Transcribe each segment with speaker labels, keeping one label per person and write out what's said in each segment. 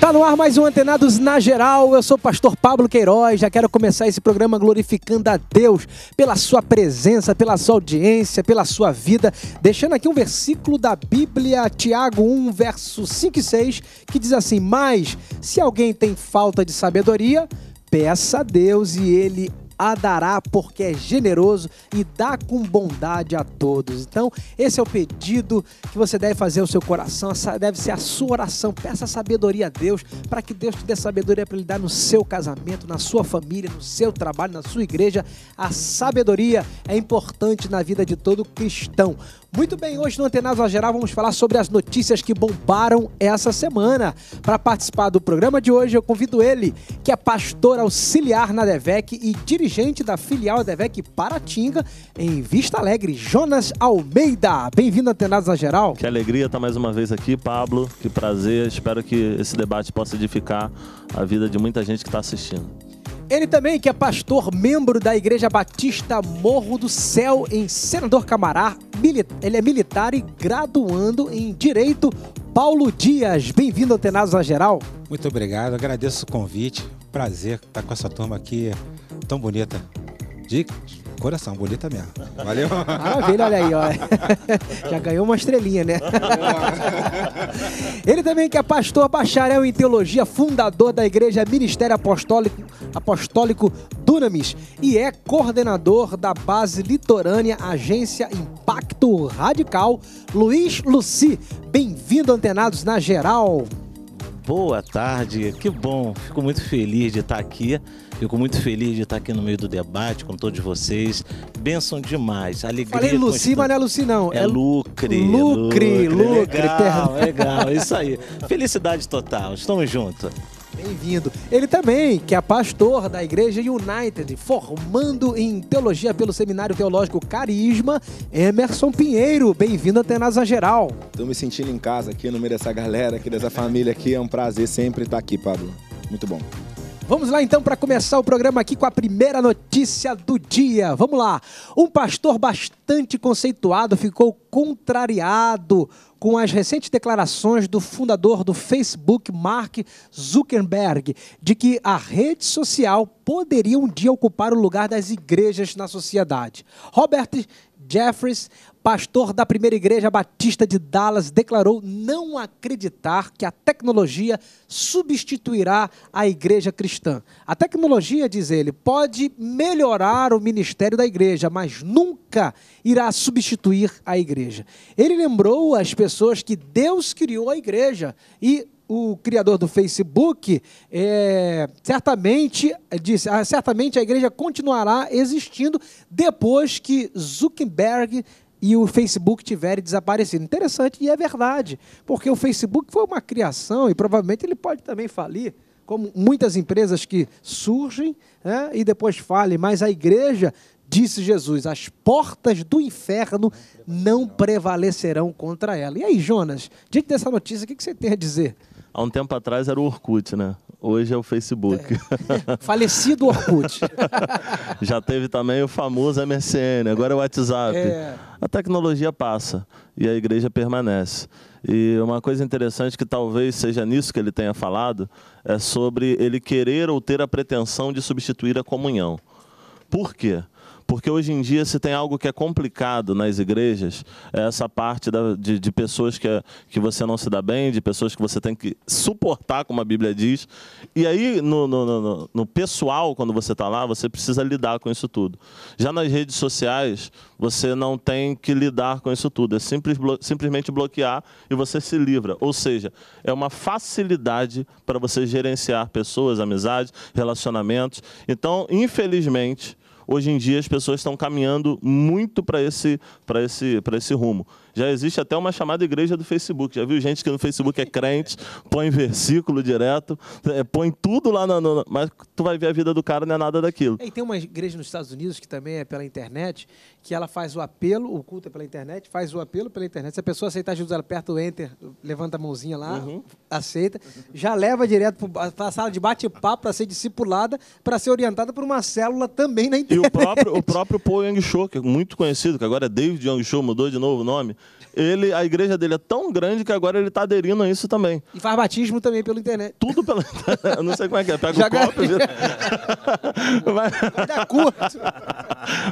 Speaker 1: Tá no ar mais um Antenados na Geral. Eu sou o pastor Pablo Queiroz. Já quero começar esse programa glorificando a Deus pela sua presença, pela sua audiência, pela sua vida. Deixando aqui um versículo da Bíblia, Tiago 1, verso 5 e 6, que diz assim: Mas se alguém tem falta de sabedoria, peça a Deus e ele a dará porque é generoso e dá com bondade a todos. Então, esse é o pedido que você deve fazer ao seu coração, essa deve ser a sua oração. Peça sabedoria a Deus para que Deus te dê sabedoria para lidar no seu casamento, na sua família, no seu trabalho, na sua igreja. A sabedoria é importante na vida de todo cristão. Muito bem, hoje no Antenados Geral vamos falar sobre as notícias que bombaram essa semana. Para participar do programa de hoje, eu convido ele, que é pastor auxiliar na DEVEC e dirigente da filial DEVEC Paratinga, em Vista Alegre, Jonas Almeida. Bem-vindo, Antenados Geral.
Speaker 2: Que alegria estar mais uma vez aqui, Pablo. Que prazer. Espero que esse debate possa edificar a vida de muita gente que está assistindo.
Speaker 1: Ele também, que é pastor, membro da Igreja Batista Morro do Céu, em Senador Camará. Ele é militar e graduando em Direito. Paulo Dias, bem-vindo ao Tenazo Geral.
Speaker 3: Muito obrigado, agradeço o convite. Prazer estar com essa turma aqui tão bonita. De
Speaker 1: Coração, bonita mesmo. Valeu. Maravilha, olha aí, ó. Já ganhou uma estrelinha, né? Ele também que é pastor, bacharel em teologia, fundador da Igreja Ministério Apostólico, Apostólico Dunamis e é coordenador da base litorânea Agência Impacto Radical, Luiz Luci. Bem-vindo, antenados na geral.
Speaker 4: Boa tarde, que bom. Fico muito feliz de estar aqui Fico muito feliz de estar aqui no meio do debate com todos vocês. Benção demais. Alegria. Falei Luci, mas não é
Speaker 1: Luci, não. É, é Lucre. É Lucre, Lucre. Lucre legal, legal. Isso
Speaker 4: aí. Felicidade total. Estamos juntos.
Speaker 1: Bem-vindo. Ele também, que é pastor da Igreja United, formando em teologia pelo Seminário Teológico Carisma, Emerson Pinheiro. Bem-vindo à Tenasa Geral.
Speaker 5: Estou me sentindo em casa aqui, no meio dessa galera, aqui dessa família aqui. É um prazer sempre estar aqui, Pablo.
Speaker 1: Muito bom. Vamos lá então para começar o programa aqui com a primeira notícia do dia. Vamos lá. Um pastor bastante conceituado ficou contrariado com as recentes declarações do fundador do Facebook, Mark Zuckerberg, de que a rede social poderia um dia ocupar o lugar das igrejas na sociedade. Robert Jeffries, pastor da primeira igreja batista de Dallas, declarou não acreditar que a tecnologia substituirá a igreja cristã. A tecnologia, diz ele, pode melhorar o ministério da igreja, mas nunca irá substituir a igreja. Ele lembrou as pessoas que Deus criou a igreja e o criador do Facebook, é, certamente disse, ah, certamente a igreja continuará existindo depois que Zuckerberg e o Facebook tiverem desaparecido. Interessante, e é verdade, porque o Facebook foi uma criação e provavelmente ele pode também falir, como muitas empresas que surgem né, e depois falem, mas a igreja, disse Jesus, as portas do inferno não prevalecerão contra ela. E aí, Jonas, diante dessa notícia, o que você tem a dizer?
Speaker 2: há um tempo atrás era o Orkut, né? Hoje é o Facebook. É. Falecido Orkut. Já teve também o famoso MSN, agora é o WhatsApp. É. A tecnologia passa e a igreja permanece. E uma coisa interessante que talvez seja nisso que ele tenha falado é sobre ele querer ou ter a pretensão de substituir a comunhão. Por quê? Porque hoje em dia se tem algo que é complicado nas igrejas, é essa parte da, de, de, pessoas que, que você não se dá bem, de pessoas que você tem que suportar, como a Bíblia diz. E aí, no, no, no, no pessoal, quando você está lá, você precisa lidar com isso tudo. Já nas redes sociais, você não tem que lidar com isso tudo. É simples, simplesmente bloquear e você se livra. Ou seja, é uma facilidade para você gerenciar pessoas, amizades, relacionamentos. Então, infelizmente, hoje em dia as pessoas estão caminhando muito para esse, esse, esse rumo. Já existe até uma chamada igreja do Facebook. Já viu gente que no Facebook é crente, põe versículo direto, é, põe tudo lá, na, mas tu vai ver a vida do cara não é nada daquilo. É,
Speaker 1: e tem uma igreja nos Estados Unidos que também é pela internet, que ela faz o apelo, o culto é pela internet, faz o apelo pela internet. Se a pessoa aceitar Jesus, ela aperta o enter, levanta a mãozinha lá, uhum. aceita, já leva direto para a sala de bate-papo para ser discipulada, para ser orientada por uma célula também na internet. E o próprio,
Speaker 2: o próprio Paul Young Cho, que é muito conhecido, que agora é David Young Cho, mudou de novo o nome, ele, a igreja dele é tão grande que agora ele está aderindo a isso também. E faz batismo também pela internet. Tudo pela internet. Eu não sei como é que é. Pega Já o copo vira. Mas... curto.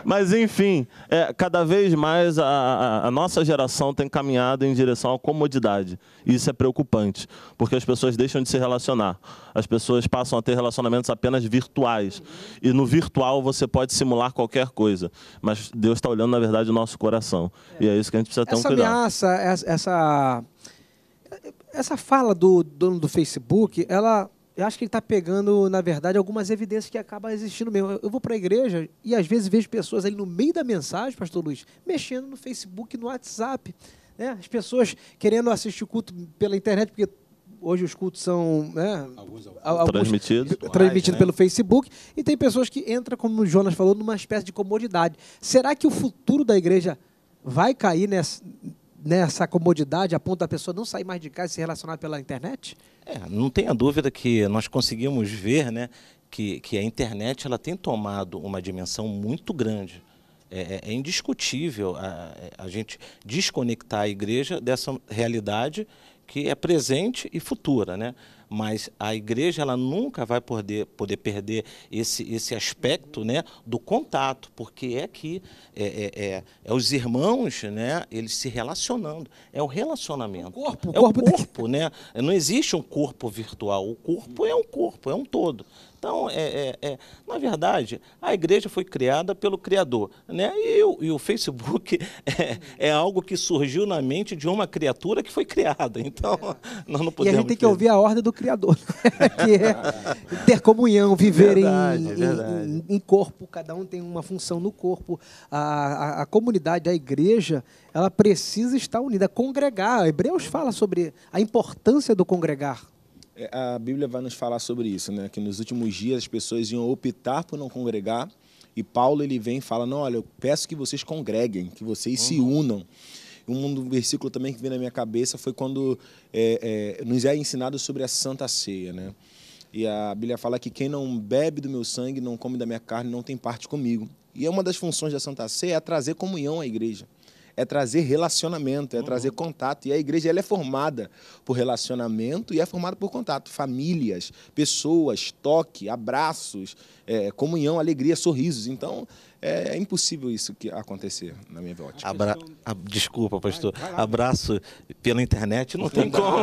Speaker 2: Mas, enfim, é, cada vez mais a, a, a nossa geração tem caminhado em direção à comodidade. E isso é preocupante, porque as pessoas deixam de se relacionar. As pessoas passam a ter relacionamentos apenas virtuais. E no virtual você pode simular qualquer coisa. Mas Deus está olhando, na verdade, o nosso coração. É. E é isso que a gente precisa ter então, ah, essa cuidado.
Speaker 1: ameaça, essa, essa fala do dono do Facebook, ela eu acho que ele está pegando, na verdade, algumas evidências que acabam existindo mesmo. Eu vou para a igreja e às vezes vejo pessoas ali no meio da mensagem, pastor Luiz, mexendo no Facebook, no WhatsApp. Né? As pessoas querendo assistir o culto pela internet, porque hoje os cultos são né, alguns, alguns,
Speaker 2: transmitidos, transmitidos né? pelo
Speaker 1: Facebook, e tem pessoas que entram, como o Jonas falou, numa espécie de comodidade. Será que o futuro da igreja vai cair nessa, nessa comodidade a ponto da pessoa não sair mais de casa e se relacionar pela internet?
Speaker 4: É, não tenha dúvida que nós conseguimos ver né, que, que a internet ela tem tomado uma dimensão muito grande. É, é, é indiscutível a, a gente desconectar a igreja dessa realidade que é presente e futura. Né? mas a igreja ela nunca vai poder, poder perder esse, esse aspecto né, do contato, porque é que é, é, é, é os irmãos, né, eles se relacionando, é o relacionamento. O
Speaker 3: corpo,
Speaker 5: o
Speaker 4: corpo, é o corpo, né? Não existe um corpo virtual, o corpo é um corpo, é um todo. Então, é, é, é, na verdade, a igreja foi criada pelo Criador. Né? E, o, e o Facebook é, é, algo que surgiu na mente de uma criatura que foi criada. Então, é. nós não podemos. E a gente tem que ouvir
Speaker 1: a ordem do Criador, que é ter comunhão, viver verdade, em, verdade. Em, em, corpo. Cada um tem uma função no corpo. A, a, a comunidade, a igreja, ela precisa estar unida, congregar. A Hebreus fala sobre a importância do congregar
Speaker 5: é, a Bíblia vai nos falar sobre isso, né? Que nos últimos dias as pessoas iam optar por não congregar. E Paulo ele vem e fala: "Não, olha, eu peço que vocês congreguem, que vocês uhum. se unam". Um versículo também que veio na minha cabeça foi quando é, é, nos é ensinado sobre a Santa Ceia, né? E a Bíblia fala que quem não bebe do meu sangue, não come da minha carne, não tem parte comigo. E é uma das funções da Santa Ceia é trazer comunhão à igreja é trazer relacionamento, é uhum. trazer contato. E a igreja ela é formada por relacionamento e é formada por contato. Famílias, pessoas, toque, abraços é, comunhão, alegria, sorrisos. Então, é, é, impossível isso que acontecer na minha ótica. Abra...
Speaker 4: A... Desculpa, pastor. Vai, vai lá, Abraço pela internet não, não tem como.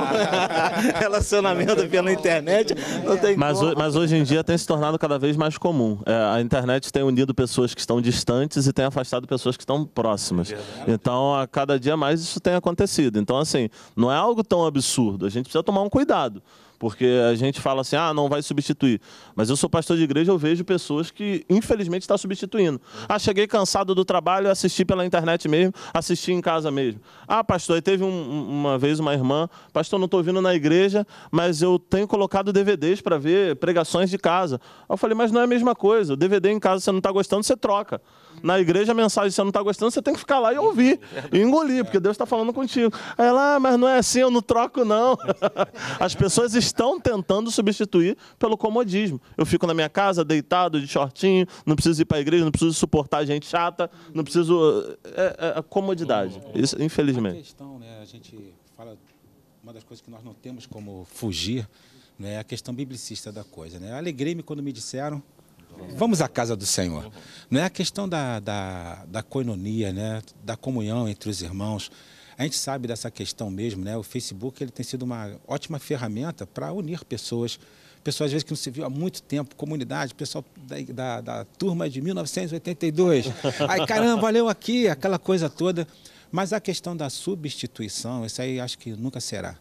Speaker 4: Relacionamento não, pela internet não tem
Speaker 2: mas, como. Mas hoje em dia tem se tornado cada vez mais comum. É, a internet tem unido pessoas que estão distantes e tem afastado pessoas que estão próximas. É então, a cada dia mais isso tem acontecido. Então, assim, não é algo tão absurdo. A gente precisa tomar um cuidado porque a gente fala assim, ah, não vai substituir. Mas eu sou pastor de igreja, eu vejo pessoas que, infelizmente, está substituindo. Ah, cheguei cansado do trabalho, assisti pela internet mesmo, assisti em casa mesmo. Ah, pastor, aí teve um, uma vez uma irmã, pastor, não estou vindo na igreja, mas eu tenho colocado DVDs para ver pregações de casa. Eu falei, mas não é a mesma coisa. O DVD em casa você não está gostando, você troca na igreja a mensagem você não está gostando, você tem que ficar lá e ouvir, e engolir, porque Deus está falando contigo. Aí ela, ah, mas não é assim, eu não troco, não. As pessoas estão tentando substituir pelo comodismo. Eu fico na minha casa, deitado, de shortinho, não preciso ir para a igreja, não preciso suportar gente chata, não preciso. É, é, é comodidade, uhum. Isso, infelizmente. A questão,
Speaker 3: né, a gente fala, uma das coisas que nós não temos como fugir né, é a questão biblicista da coisa. Né? Alegrei-me quando me disseram Vamos à casa do Senhor. Não é a questão da, da, da coinonia, né? da comunhão entre os irmãos. A gente sabe dessa questão mesmo, né? O Facebook ele tem sido uma ótima ferramenta para unir pessoas. Pessoas, às vezes, que não se viu há muito tempo, comunidade, pessoal da, da, da turma de 1982. Ai, caramba, valeu aqui, aquela coisa toda. Mas a questão da substituição, isso aí acho que nunca será.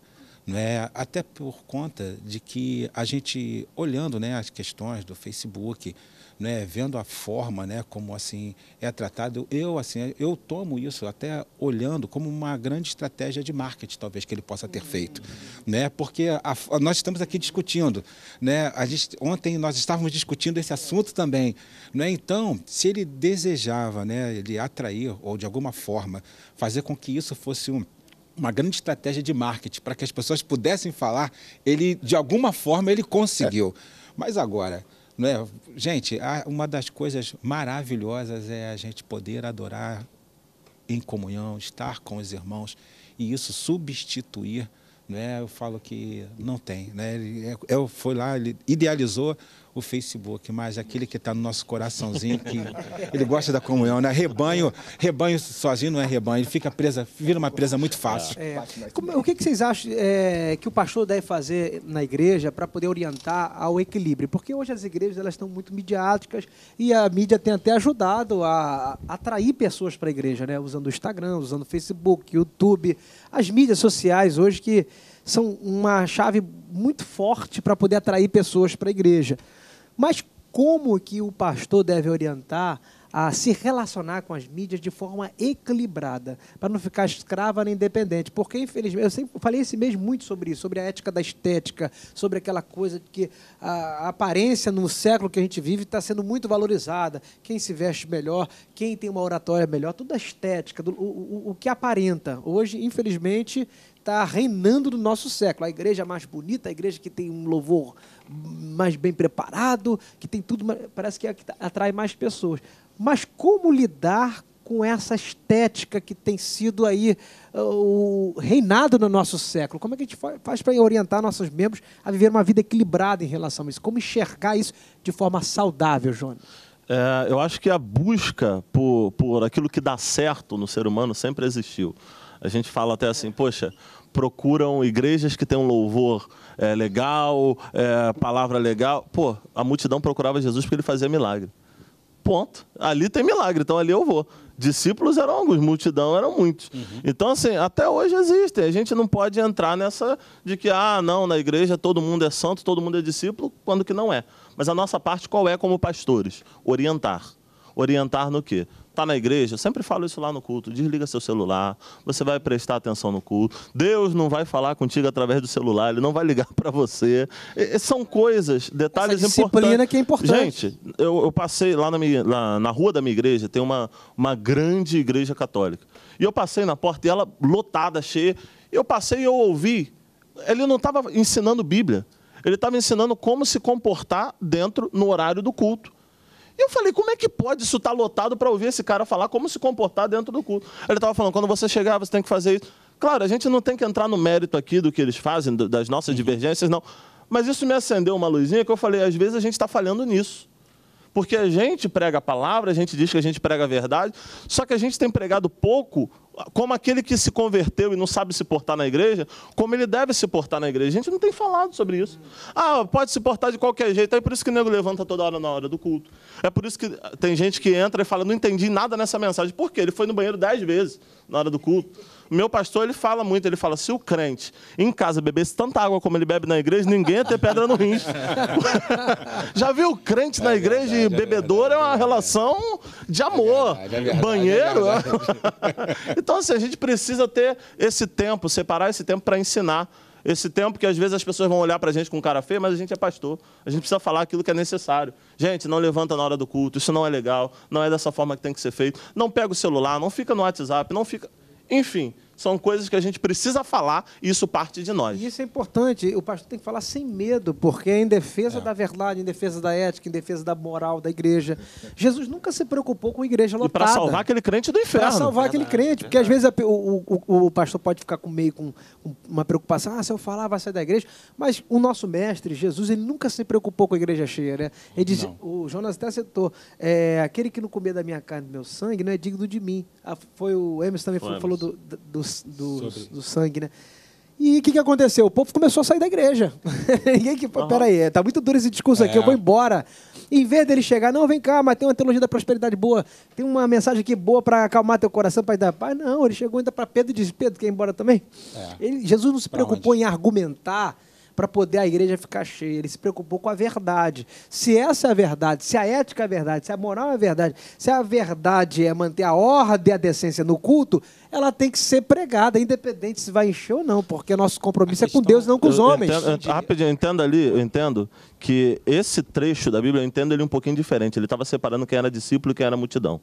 Speaker 3: Né? Até por conta de que a gente, olhando né, as questões do Facebook, né, vendo a forma né, como assim é tratado, eu assim eu tomo isso até olhando como uma grande estratégia de marketing talvez que ele possa ter feito, né? Porque a, a, nós estamos aqui discutindo, né? A gente, ontem nós estávamos discutindo esse assunto também, né? Então, se ele desejava, né, ele atrair ou de alguma forma fazer com que isso fosse um uma grande estratégia de marketing para que as pessoas pudessem falar. Ele, de alguma forma, ele conseguiu. É. Mas agora, não é? gente, uma das coisas maravilhosas é a gente poder adorar em comunhão, estar com os irmãos e isso substituir né, eu falo que não tem. Né? Ele, eu é, é, fui lá, ele idealizou o Facebook, mas aquele que está no nosso coraçãozinho, que ele gosta da comunhão, né? Rebanho, rebanho sozinho não é rebanho, ele fica presa, vira uma presa muito fácil.
Speaker 1: É. Como, o que, que vocês acham é, que o pastor deve fazer na igreja para poder orientar ao equilíbrio? Porque hoje as igrejas elas estão muito midiáticas e a mídia tem até ajudado a, a atrair pessoas para a igreja, né? Usando o Instagram, usando o Facebook, YouTube, as mídias sociais hoje que são uma chave muito forte para poder atrair pessoas para a igreja. Mas como que o pastor deve orientar a se relacionar com as mídias de forma equilibrada, para não ficar escrava nem independente. Porque, infelizmente, eu sempre falei esse mês muito sobre isso, sobre a ética da estética, sobre aquela coisa de que a aparência no século que a gente vive está sendo muito valorizada. Quem se veste melhor, quem tem uma oratória melhor, tudo a é estética, o, o, o que aparenta. Hoje, infelizmente, está reinando no nosso século. A igreja mais bonita, a igreja que tem um louvor mais bem preparado, que tem tudo, parece é que atrai mais pessoas. Mas como lidar com essa estética que tem sido aí eh, o reinado no nosso século? Como é que a gente faz para orientar nossos membros a viver uma vida equilibrada em relação a isso? Como enxergar isso de forma saudável, Jônio
Speaker 2: É, eu acho que a busca por, por aquilo que dá certo no ser humano sempre existiu. A gente fala até assim, poxa, procuram igrejas que tem um louvor é, legal, é, palavra legal. Pô, a multidão procurava Jesus porque ele fazia milagre. Ponto. Ali tem milagre, então ali eu vou. Discípulos eram alguns, multidão eram muitos. Uhum. Então, assim, até hoje existem. A gente não pode entrar nessa de que, ah, não, na igreja todo mundo é santo, todo mundo é discípulo, quando que não é. Mas a nossa parte qual é como pastores? Orientar. Orientar no quê? está na igreja, sempre falo isso lá no culto, desliga seu celular, você vai prestar atenção no culto. Deus não vai falar contigo através do celular, ele não vai ligar para você. E, são coisas, detalhes Essa disciplina importantes. que é importante. Gente, eu, eu passei lá na, minha, na, na, rua da minha igreja, tem uma, uma grande igreja católica. E eu passei na porta e ela lotada, cheia. Eu passei e eu ouvi. Ele não estava ensinando Bíblia. Ele estava ensinando como se comportar dentro no horário do culto e Eu falei, como é que pode isso estar tá lotado para ouvir esse cara falar como se comportar dentro do culto? Ele estava falando, quando você chegar, você tem que fazer isso. Claro, a gente não tem que entrar no mérito aqui do que eles fazem, das nossas divergências, não. Mas isso me acendeu uma luzinha que eu falei, às vezes a gente está falhando nisso. Porque a gente prega a palavra, a gente diz que a gente prega a verdade, só que a gente tem pregado pouco como aquele que se converteu e não sabe se portar na igreja, como ele deve se portar na igreja. A gente não tem falado sobre isso. Ah, pode se portar de qualquer jeito. É por isso que o nego levanta toda hora na hora do culto. É por isso que tem gente que entra e fala, não entendi nada nessa mensagem. Por quê? Ele foi no banheiro dez vezes na hora do culto. Meu pastor, ele fala muito, ele fala, se o crente em casa bebesse tanta água como ele bebe na igreja, ninguém ia ter pedra no rins. Já viu crente é na igreja verdade, e é bebedouro é, verdade, é uma relação de amor. É verdade, é é banheiro... Então, assim, a gente precisa ter esse tempo, separar esse tempo para ensinar. Esse tempo que às vezes as pessoas vão olhar para a gente com cara feia, mas a gente é pastor. A gente precisa falar aquilo que é necessário. Gente, não levanta na hora do culto, isso não é legal, não é dessa forma que tem que ser feito. Não pega o celular, não fica no WhatsApp, não fica. Enfim, são coisas que a gente precisa falar e isso parte de nós. E isso é importante, o pastor tem que falar sem medo, porque é em defesa é. da verdade,
Speaker 1: em defesa da ética, em defesa da moral da igreja. Jesus nunca se preocupou com a igreja lotada. E para salvar aquele
Speaker 2: crente do inferno. Para salvar verdade, aquele crente, verdade. porque às
Speaker 1: vezes o, o, o, pastor pode ficar com meio com uma preocupação, ah, se eu falar vai sair da igreja, mas o nosso mestre, Jesus, ele nunca se preocupou com a igreja cheia, né? Ele diz, o Jonas até citou, é, aquele que não comer da minha carne e do meu sangue não é digno de mim. Ah, foi o Emerson também foi, falou Emerson. do, do do, do sangue, né? E o que, que aconteceu? O povo começou a sair da igreja. Ninguém que, uhum. peraí, tá muito duro esse discurso é. aqui, eu é. vou embora. em vez dele chegar, não, vem cá, mas tem uma teologia da prosperidade boa, tem uma mensagem aqui boa para acalmar teu coração, para dar paz. Não, ele chegou ainda para Pedro e disse: Pedro, quer ir embora também? É. Ele, Jesus não se pra preocupou onde? em argumentar para poder a igreja ficar cheia. Ele se preocupou com a verdade. Se essa é a verdade, se a ética é a verdade, se a moral é a verdade, se a verdade é manter a ordem e a decência no culto, ela tem que ser pregada, independente se vai encher ou não, porque nosso compromisso questão, é com Deus, não com os homens. Eu entendo,
Speaker 2: eu, rapidinho, eu entendo ali, eu entendo que esse trecho da Bíblia, eu entendo ele um pouquinho diferente. Ele estava separando quem era discípulo e quem era multidão.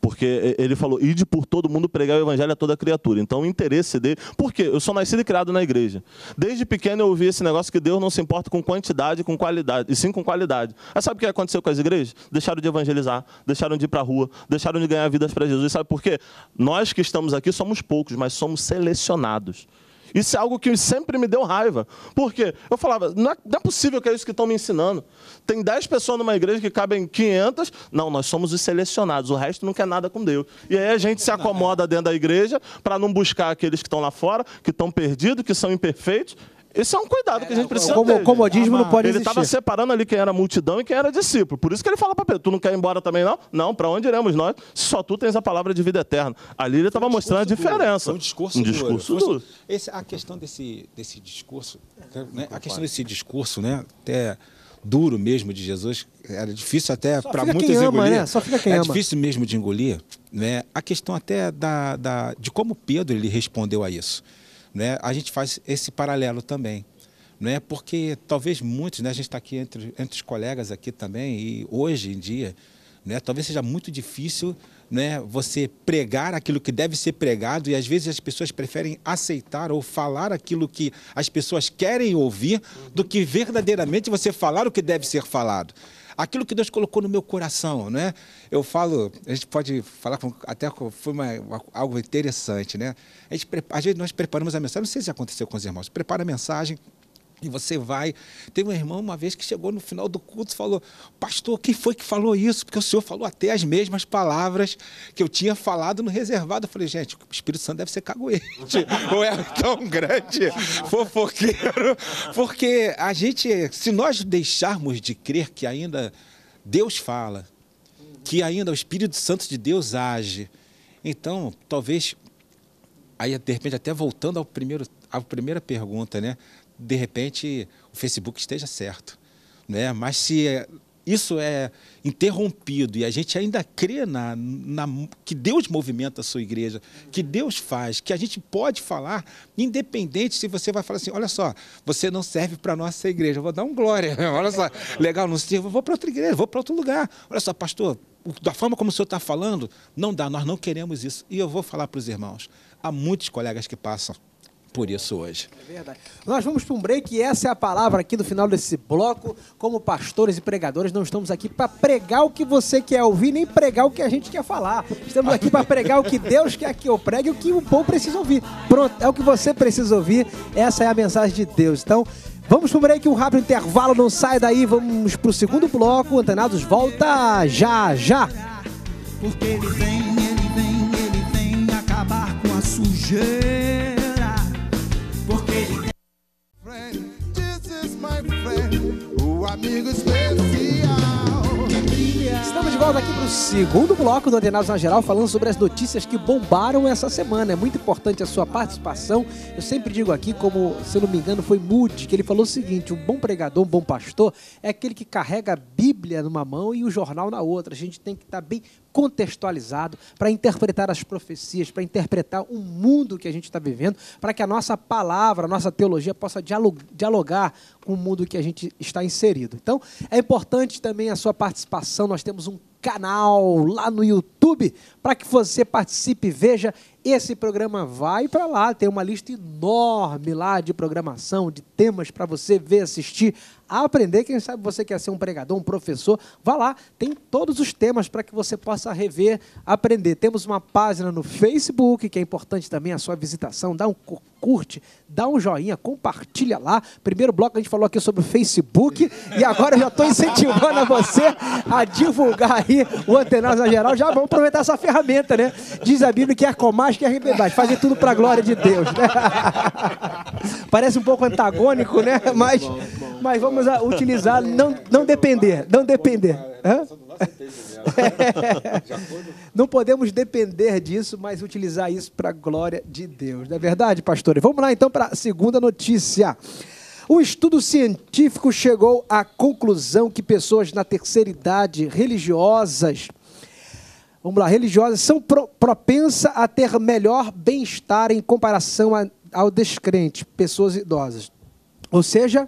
Speaker 2: Porque ele falou, ide por todo mundo pregar o evangelho a toda criatura. Então o interesse dele. Por quê? Eu sou nascido e criado na igreja. Desde pequeno eu ouvi esse negócio que Deus não se importa com quantidade, com qualidade, e sim com qualidade. Mas sabe o que aconteceu com as igrejas? Deixaram de evangelizar, deixaram de ir para a rua, deixaram de ganhar vidas para Jesus. Sabe por quê? Nós que estamos aqui somos poucos, mas somos selecionados. Isso é algo que sempre me deu raiva. Por quê? Eu falava, não é, não é possível que é isso que estão me ensinando. Tem 10 pessoas numa igreja que cabem 500. Não, nós somos os selecionados, o resto não quer nada com Deus. E aí a gente se acomoda dentro da igreja para não buscar aqueles que estão lá fora, que estão perdidos, que são imperfeitos. Isso é um cuidado que a gente precisa como, ter. O comodismo não pode ele existir. Ele estava separando ali quem era multidão e quem era discípulo. Por isso que ele fala para Pedro, tu não quer ir embora também não? Não, para onde iremos nós? Só tu tens a palavra de vida eterna. Ali ele estava um mostrando a diferença. um discurso, um discurso duro.
Speaker 3: Esse, a questão desse, desse discurso, né? É, a questão desse
Speaker 2: discurso, né, até duro
Speaker 3: mesmo de Jesus, era difícil até para muitos ama, engolir. Né? Só fica quem é ama. difícil mesmo de engolir, né? A questão até da, da de como Pedro ele respondeu a isso né, a gente faz esse paralelo também. Né, porque talvez muitos, né, a gente está aqui entre, entre os colegas aqui também, e hoje em dia, né, talvez seja muito difícil né, você pregar aquilo que deve ser pregado e às vezes as pessoas preferem aceitar ou falar aquilo que as pessoas querem ouvir do que verdadeiramente você falar o que deve ser falado aquilo que Deus colocou no meu coração, né? Eu falo, a gente pode falar com, até foi uma, uma, algo interessante, né? A gente, às vezes nós preparamos a mensagem, não sei se aconteceu com os irmãos, prepara a mensagem, e você vai. Teve um irmão uma vez que chegou no final do culto e falou: Pastor, quem foi que falou isso? Porque o senhor falou até as mesmas palavras que eu tinha falado no reservado. Eu falei: Gente, o Espírito Santo deve ser cagoete. Ou é tão grande fofoqueiro. Porque a gente, se nós deixarmos de crer que ainda Deus fala, que ainda o Espírito Santo de Deus age, então talvez. Aí, de repente, até voltando ao primeiro, à primeira pergunta, né? de repente o Facebook esteja certo. Né? Mas se isso é interrompido e a gente ainda crê na, na, que Deus movimenta a sua igreja, que Deus faz, que a gente pode falar, independente se você vai falar assim, olha só, você não serve para nossa igreja, eu vou dar um glória, né? olha só, legal, não sirvo, vou para outra igreja, vou para outro lugar, olha só, pastor, da forma como o senhor está falando, não dá, nós não queremos isso. E eu vou falar para os irmãos, há muitos colegas que passam por isso
Speaker 1: hoje. É verdade. Nós vamos para um break e essa é a palavra aqui do final desse bloco. Como pastores e pregadores, não estamos aqui para pregar o que você quer ouvir, nem pregar o que a gente quer falar. Estamos aqui para pregar o que Deus quer que eu pregue, o que o povo precisa ouvir. Pronto, é o que você precisa ouvir. Essa é a mensagem de Deus. Então, vamos para um break, um rápido intervalo, não sai daí. Vamos para o segundo bloco. Antenados volta já, já. Porque ele vem, ele vem, ele vem acabar com a sujeira. volta aqui para o segundo bloco do Ordenados na Geral, falando sobre as notícias que bombaram essa semana. É muito importante a sua participação. Eu sempre digo aqui, como, se eu não me engano, foi Moody, que ele falou o seguinte: um bom pregador, um bom pastor, é aquele que carrega a Bíblia numa mão e o jornal na outra. A gente tem que estar tá bem contextualizado para interpretar as profecias, para interpretar o mundo que a gente está vivendo, para que a nossa palavra, a nossa teologia possa dialogar com o mundo que a gente está inserido. Então, é importante também a sua participação. Nós temos um canal lá no YouTube para que você participe, veja esse programa vai para lá, tem uma lista enorme lá de programação, de temas para você ver, assistir, aprender. Quem sabe você quer ser um pregador, um professor, vá lá, tem todos os temas para que você possa rever, aprender. Temos uma página no Facebook, que é importante também a sua visitação, dá um curte, dá um joinha, compartilha lá. Primeiro bloco a gente falou aqui sobre o Facebook e agora eu já estou incentivando a você a divulgar aí o Antenados na geral. Já vamos aproveitar essa ferramenta, né? Diz a Bíblia que é com mais que é rebelidade, fazer tudo para a glória de Deus. Né? Parece um pouco antagônico, né? Mas, mas vamos utilizar, não, não depender, não depender. Hã? Não podemos depender disso, mas utilizar isso para a glória de Deus. Não é verdade, pastor? Vamos lá então para a segunda notícia. Um estudo científico chegou à conclusão que pessoas na terceira idade religiosas vamos lá, religiosas são pro, propensas a ter melhor bem-estar em comparação a, ao descrente, pessoas idosas. Ou seja,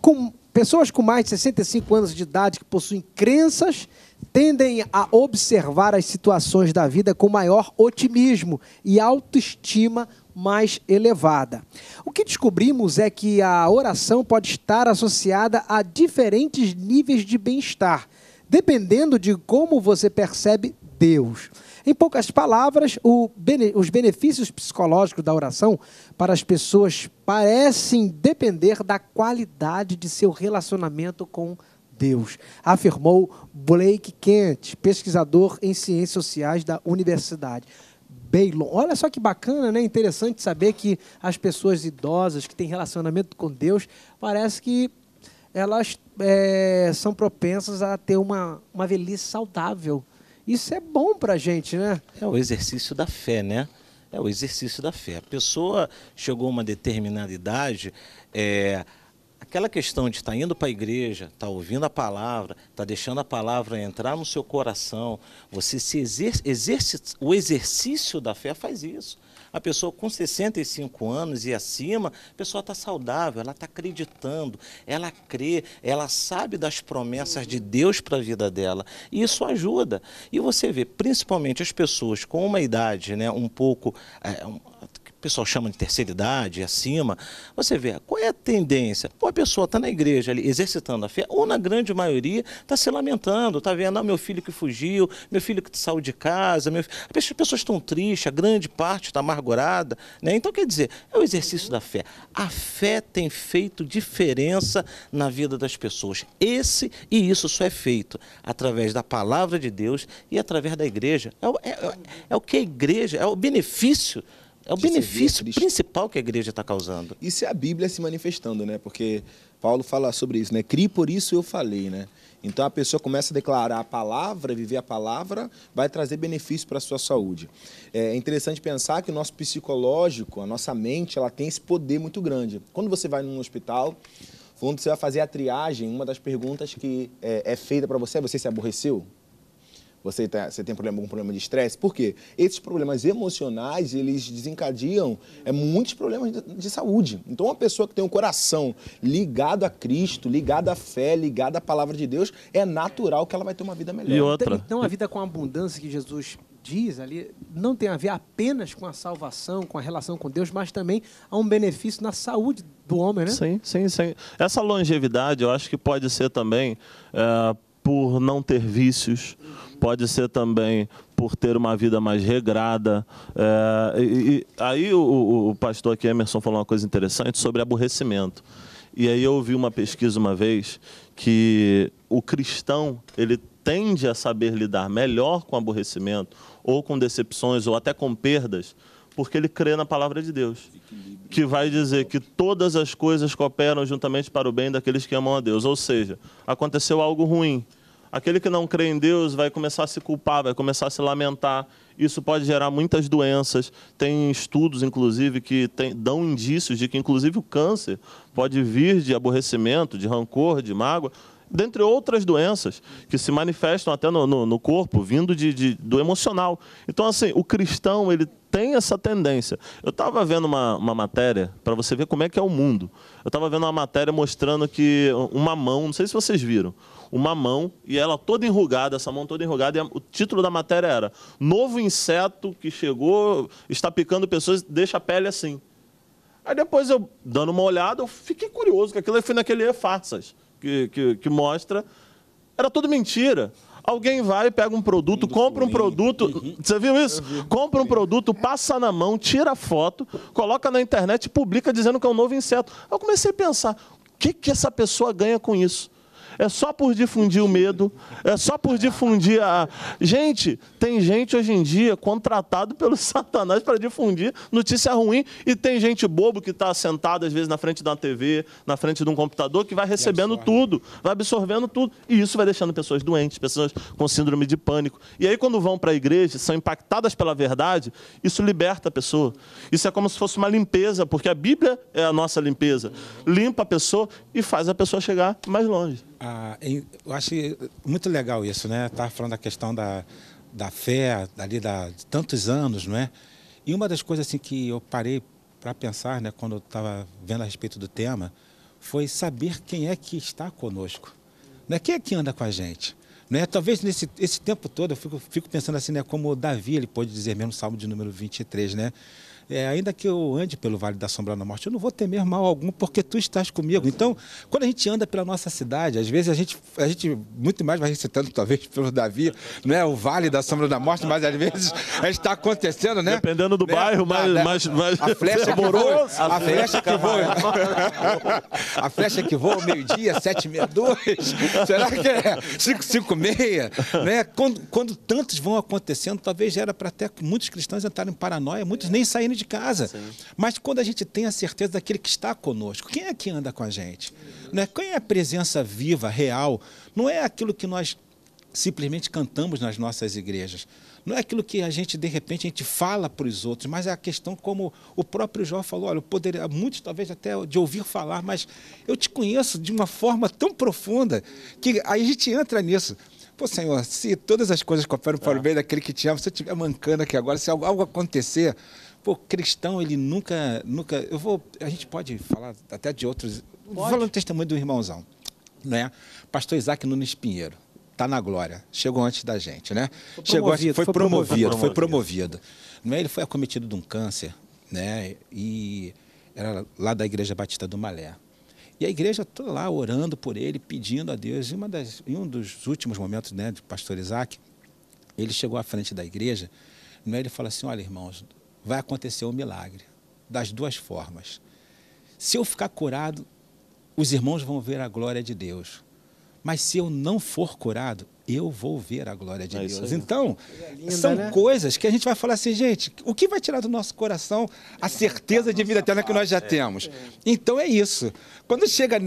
Speaker 1: com, pessoas com mais de 65 anos de idade que possuem crenças tendem a observar as situações da vida com maior otimismo e autoestima mais elevada. O que descobrimos é que a oração pode estar associada a diferentes níveis de bem-estar, dependendo de como você percebe Deus. Em poucas palavras, bene, os benefícios psicológicos da oração para as pessoas parecem depender da qualidade de seu relacionamento com Deus Deus, afirmou Blake Kent, pesquisador em ciências sociais da Universidade. Baylon. Olha só que bacana, né? Interessante saber que as pessoas idosas que têm relacionamento com Deus parece que elas é, são propensas a ter uma, uma velhice saudável. Isso é bom para a gente, né?
Speaker 4: É o exercício da fé, né? É o exercício da fé. A pessoa chegou a uma determinada idade, é, aquela questão de estar tá indo para a igreja, estar tá ouvindo a palavra, estar tá deixando a palavra entrar no seu coração, você se exer exerce, o exercício da fé faz isso. A pessoa com 65 anos e acima, a pessoa está saudável, ela está acreditando, ela crê, ela sabe das promessas de Deus para a vida dela. E isso ajuda. E você vê, principalmente as pessoas com uma idade né, um pouco. É, o pessoal chama de terceira idade, é acima, você vê qual é a tendência. Pô, a pessoa está na igreja ali exercitando a fé, ou na grande maioria está se lamentando, está vendo, ah, meu filho que fugiu, meu filho que saiu de casa, meu... as pessoas estão tristes, a grande parte está amargurada. Né? Então, quer dizer, é o exercício da fé. A fé tem feito diferença na vida das pessoas. Esse e isso só é feito através da palavra de Deus e através da igreja. É, é, é, é o que a igreja, é o benefício é o benefício principal que a igreja está causando.
Speaker 5: Isso é a Bíblia se manifestando, né? Porque Paulo fala sobre isso, né? Crie por isso eu falei, né? Então a pessoa começa a declarar a palavra, viver a palavra, vai trazer benefício para a sua saúde. É, é interessante pensar que o nosso psicológico, a nossa mente, ela tem esse poder muito grande. Quando você vai num hospital, quando você vai fazer a triagem, uma das perguntas que é, é feita para você é: você se aborreceu? você, tá, você tem problema, algum problema de estresse. Por quê? Esses problemas emocionais, eles desencadeiam é, muitos problemas de, de, saúde. Então, uma pessoa que tem o um coração ligado a Cristo, ligado à fé, ligado à palavra de
Speaker 1: Deus, é natural que ela vai ter uma vida melhor. E outra. Então, a vida com a abundância que Jesus diz ali não tem a ver apenas com a salvação, com a relação com Deus, mas também há um benefício na saúde
Speaker 2: do homem, né? Sim, sim, sim. Essa longevidade eu acho que pode ser também é, por não ter vícios, pode ser também por ter uma vida mais regrada. É, e, e, aí o, o pastor aqui, Emerson, falou uma coisa interessante sobre aborrecimento. E aí eu ouvi uma pesquisa uma vez que o cristão, ele tende a saber lidar melhor com aborrecimento, ou com decepções, ou até com perdas, porque ele crê na palavra de Deus, que vai dizer que todas as coisas cooperam juntamente para o bem daqueles que amam a Deus. Ou seja, aconteceu algo ruim, Aquele que não crê em Deus vai começar a se culpar, vai começar a se lamentar. Isso pode gerar muitas doenças. Tem estudos, inclusive, que tem, dão indícios de que, inclusive, o câncer pode vir de aborrecimento, de rancor, de mágoa, dentre outras doenças que se manifestam até no, no, no corpo, vindo de, de, do emocional. Então, assim, o cristão ele tem essa tendência. Eu estava vendo uma, uma matéria, para você ver como é que é o mundo. Eu estava vendo uma matéria mostrando que uma mão, não sei se vocês viram, uma mão e ela toda enrugada, essa mão toda enrugada. E o título da matéria era: Novo inseto que chegou, está picando pessoas, deixa a pele assim. Aí depois eu, dando uma olhada, eu fiquei curioso, que aquilo eu fui naquele E Farsas, que, que, que mostra. Era tudo mentira. Alguém vai, pega um produto, compra um produto. Uhum. Você viu isso? Compra um produto, passa na mão, tira foto, coloca na internet e publica dizendo que é um novo inseto. Eu comecei a pensar: o que, que essa pessoa ganha com isso? é só por difundir o medo, é só por difundir a. Gente, tem gente hoje em dia contratado pelo Satanás para difundir notícia ruim e tem gente bobo que está sentado às vezes na frente da TV, na frente de um computador, que vai recebendo tudo, vai absorvendo tudo. E isso vai deixando pessoas doentes, pessoas com síndrome de pânico. E aí, quando vão para a igreja, são impactadas pela verdade, isso liberta a pessoa. Isso é como se fosse uma limpeza, porque a Bíblia é a nossa limpeza. Limpa a pessoa e faz a pessoa chegar mais longe. Ah, eu
Speaker 3: acho muito legal isso, né? Estava tá falando da questão da, da fé, ali da, de tantos anos, não é? E uma das coisas assim, que eu parei para pensar, né, quando eu estava vendo a respeito do tema, foi saber quem é que está conosco. Né? Quem é que anda com a gente? Né? Talvez nesse esse tempo todo eu fico, fico pensando assim, né, como Davi ele pode dizer mesmo, Salmo de número 23, né? é, ainda que eu ande pelo Vale da Sombra da Morte, eu não vou temer mal algum, porque tu estás comigo. Então, quando a gente anda pela nossa cidade, às vezes a gente, a gente muito mais vai recitando, talvez, pelo Davi, não né, o Vale da Sombra da Morte, mas às vezes está acontecendo, né? Dependendo do né? bairro, tá, mas, né? mas, mas... A flecha que voa, a flecha que
Speaker 2: voa,
Speaker 3: a flecha que voa meio-dia, 762, será que é 556? Né? Quando, quando tantos vão acontecendo, talvez era para até muitos cristãos entrarem em paranoia, muitos nem saírem de de casa. Sim. Mas quando a gente tem a certeza daquele que está conosco, quem é que anda com a gente? Não Né? Quem é a presença viva, real? Não é aquilo que nós simplesmente cantamos nas nossas igrejas. Não é aquilo que a gente, de repente, a gente fala para os outros, mas é a questão como o próprio Jó falou, olha, eu poderia, muitos talvez até de ouvir falar, mas eu te conheço de uma forma tão profunda que aí a gente entra nisso. Pô, Senhor, se todas as coisas cooperam para o é. bem daquele que te ama, se eu estiver mancando aqui agora, se algo, algo acontecer, Pô, cristão, ele nunca, nunca. Eu vou. A gente pode falar até de outros. Pode. Falando do testemunho do irmãozão, né? Pastor Isaac Nunes Pinheiro está na glória. Chegou antes da gente, né? Foi Chegou, foi, foi promovido, promovido, foi promovido. Não é? Né? Ele foi acometido de um câncer, né? E era lá da Igreja Batista do Malé. E a igreja toda lá orando por ele, pedindo a Deus. E uma das, em um dos últimos momentos né, do pastor Isaac, ele chegou à frente da igreja. não é ele fala assim: Olha, irmãos, vai acontecer um milagre. Das duas formas. Se eu ficar curado, os irmãos vão ver a glória de Deus. Mas se eu não for curado, eu vou ver a glória de é Deus. Então, é linda, são né? coisas que a gente vai falar assim, gente, o que vai tirar do nosso coração a certeza de vida eterna que nós já é. temos? Então é isso. Quando chega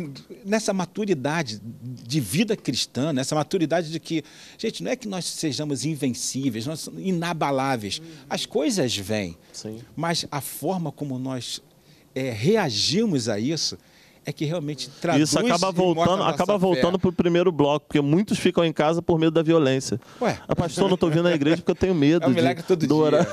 Speaker 3: nessa maturidade de vida cristã, nessa maturidade de que, gente, não é que nós sejamos invencíveis, nós somos inabaláveis. Uhum. As coisas vêm, Sim. mas a forma como nós é, reagimos a isso é que realmente traduz Isso acaba voltando, acaba voltando
Speaker 2: para o primeiro bloco, porque muitos ficam em casa por medo da violência. Ué. A ah, pastor, não estou vindo à igreja porque eu tenho medo. É um milagre de, todo dia.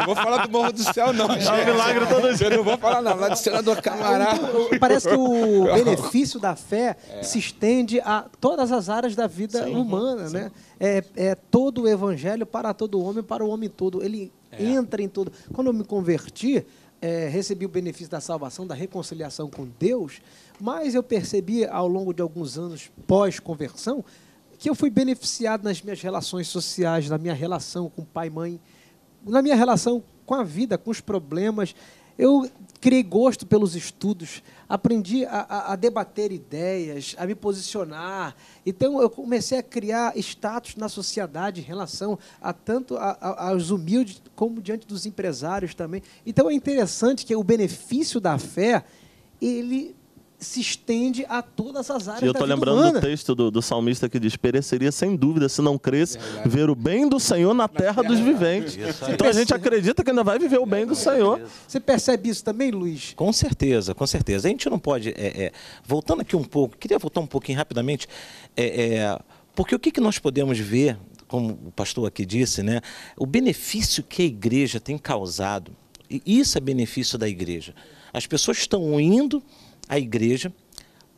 Speaker 2: Eu vou falar do Morro do Céu, não. Gente. É um milagre todo dia. Eu não vou falar não, lá de Senador camarada
Speaker 3: Parece que
Speaker 1: o benefício da fé é. se estende a todas as áreas da vida sim, humana, sim. né? É, é todo o evangelho para todo homem, para o homem todo. Ele é. entra em tudo. Quando eu me converti, é, recebi o benefício da salvação, da reconciliação com Deus, mas eu percebi ao longo de alguns anos pós-conversão que eu fui beneficiado nas minhas relações sociais, na minha relação com pai e mãe, na minha relação com a vida, com os problemas. Eu criei gosto pelos estudos, aprendi a, a, a, debater ideias, a me posicionar. Então, eu comecei a criar status na sociedade em relação a tanto a, aos humildes como diante dos empresários também. Então, é interessante que o benefício da fé ele se estende a todas as áreas e eu tô lembrando humana. do
Speaker 2: texto do, do, salmista que diz: pereceria sem dúvida se não cresce ver o bem do Senhor na, na terra, terra, dos viventes. então a gente acredita que ainda vai viver o bem do Senhor. Você percebe isso também, Luiz? Com certeza, com
Speaker 4: certeza. A gente não pode. É, é voltando aqui um pouco, queria voltar um pouquinho rapidamente, é, é, porque o que, que nós podemos ver, como o pastor aqui disse, né, o benefício que a igreja tem causado. E isso é benefício da igreja. As pessoas estão indo a igreja,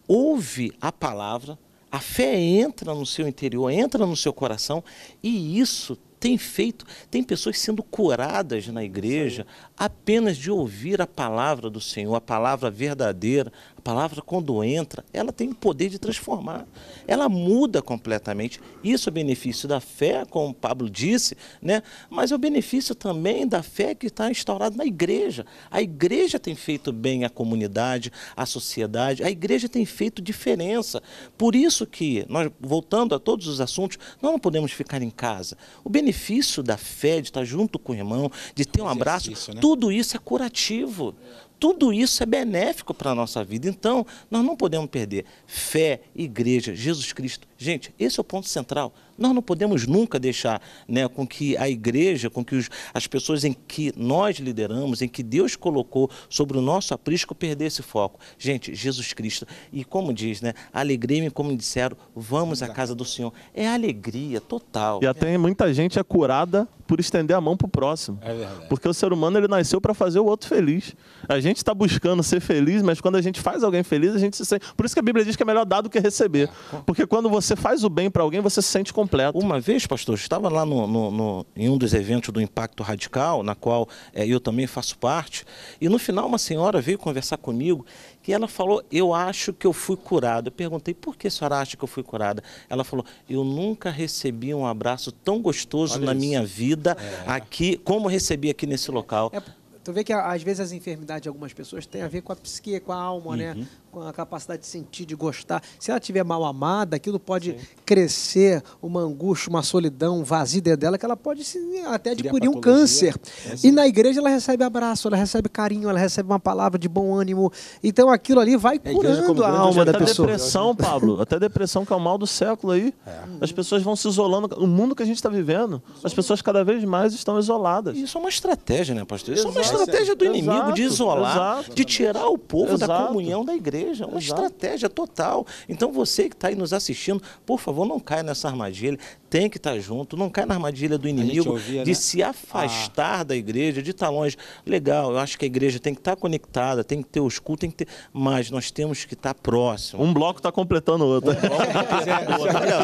Speaker 4: ouve a palavra, a fé entra no seu interior, entra no seu coração, e isso tem feito, tem pessoas sendo curadas na igreja apenas de ouvir a palavra do Senhor, a palavra verdadeira, a palavra, quando entra, ela tem o poder de transformar. Ela muda completamente. Isso é benefício da fé, como o Pablo disse, né? mas é o benefício também da fé que está instaurada na igreja. A igreja tem feito bem à comunidade, à sociedade, a igreja tem feito diferença. Por isso que, nós, voltando a todos os assuntos, nós não podemos ficar em casa. O benefício da fé, de estar junto com o irmão, de ter um abraço, né? tudo isso é curativo tudo isso é benéfico para a nossa vida. Então, nós não podemos perder fé, igreja, Jesus Cristo. Gente, esse é o ponto central. Nós não podemos nunca deixar né, com que a igreja, com que os, as pessoas em que nós lideramos, em que Deus colocou sobre o nosso aprisco, perder esse foco. Gente, Jesus Cristo. E como diz, né? Alegria-me, como disseram, vamos à casa do
Speaker 2: Senhor. É alegria total. E até muita gente é curada por estender a mão pro próximo. É verdade. Porque o ser humano ele nasceu para fazer o outro feliz. A gente está buscando ser feliz, mas quando a gente faz alguém feliz, a gente se sente. Por isso que a Bíblia diz que é melhor dar do que receber. É, Porque quando você faz o bem para alguém, você se sente completo. Uma vez, pastor, eu estava lá no, no, no, em um dos eventos do Impacto
Speaker 4: Radical, na qual é, eu também faço parte, e no final uma senhora veio conversar comigo e ela falou: Eu acho que eu fui curada. Eu perguntei: Por que a senhora acha que eu fui curada? Ela falou: Eu nunca recebi um abraço tão gostoso Olha na isso. minha vida é. aqui, como recebi aqui nesse local. É,
Speaker 1: tu vê que às vezes as enfermidades de algumas pessoas têm a ver com a psique, com a alma, né? uhum. né? com a capacidade de sentir, de gostar. Se ela tiver mal amada, aquilo pode Sim. crescer uma angústia, uma solidão, um vazio dentro dela, que ela pode se, até adquirir um câncer. É, e na igreja ela recebe abraço, ela recebe carinho, ela recebe uma palavra de bom ânimo. Então
Speaker 2: aquilo ali vai curando a alma da até pessoa. Até depressão, Pablo, até depressão, que é o mal do século aí. É. As pessoas vão se isolando. O mundo que a gente está vivendo, as pessoas cada vez mais estão isoladas. Isso é uma estratégia,
Speaker 4: né, pastor? Isso Exato. é uma estratégia do inimigo Exato. de isolar, Exato. de tirar o povo da comunhão da igreja planeja, uma Exato. estratégia total. Então você que está aí nos assistindo, por favor, não caia nessa armadilha, tem que estar tá junto, não caia na armadilha do inimigo ouvia, de né? se afastar ah. da igreja, de estar tá longe. Legal, eu acho que a igreja tem que estar tá conectada, tem que ter os cultos, tem que ter, mas nós temos que estar tá próximo. Um bloco está tá completando o outro.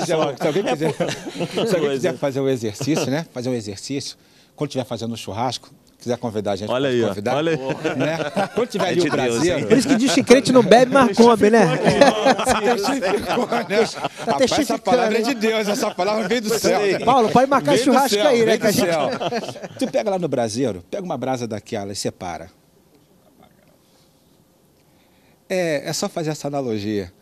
Speaker 3: se alguém quiser é fazer um exercício, né? Fazer um exercício, quando estiver fazendo um churrasco, quiser convidar a gente, olha aí, convidar. Olha aí. Né? Quando tiver ali o é Brasil. Deus, Por isso que diz que
Speaker 1: crente não bebe, mas come, né?
Speaker 3: Testificou, né? essa palavra é de né? Deus, essa palavra vem do céu. É. Paulo, pode marcar vem churrasco céu, aí, né? Que gente... Tu pega lá no Brasileiro, pega uma brasa daquela e separa. É, é só fazer essa analogia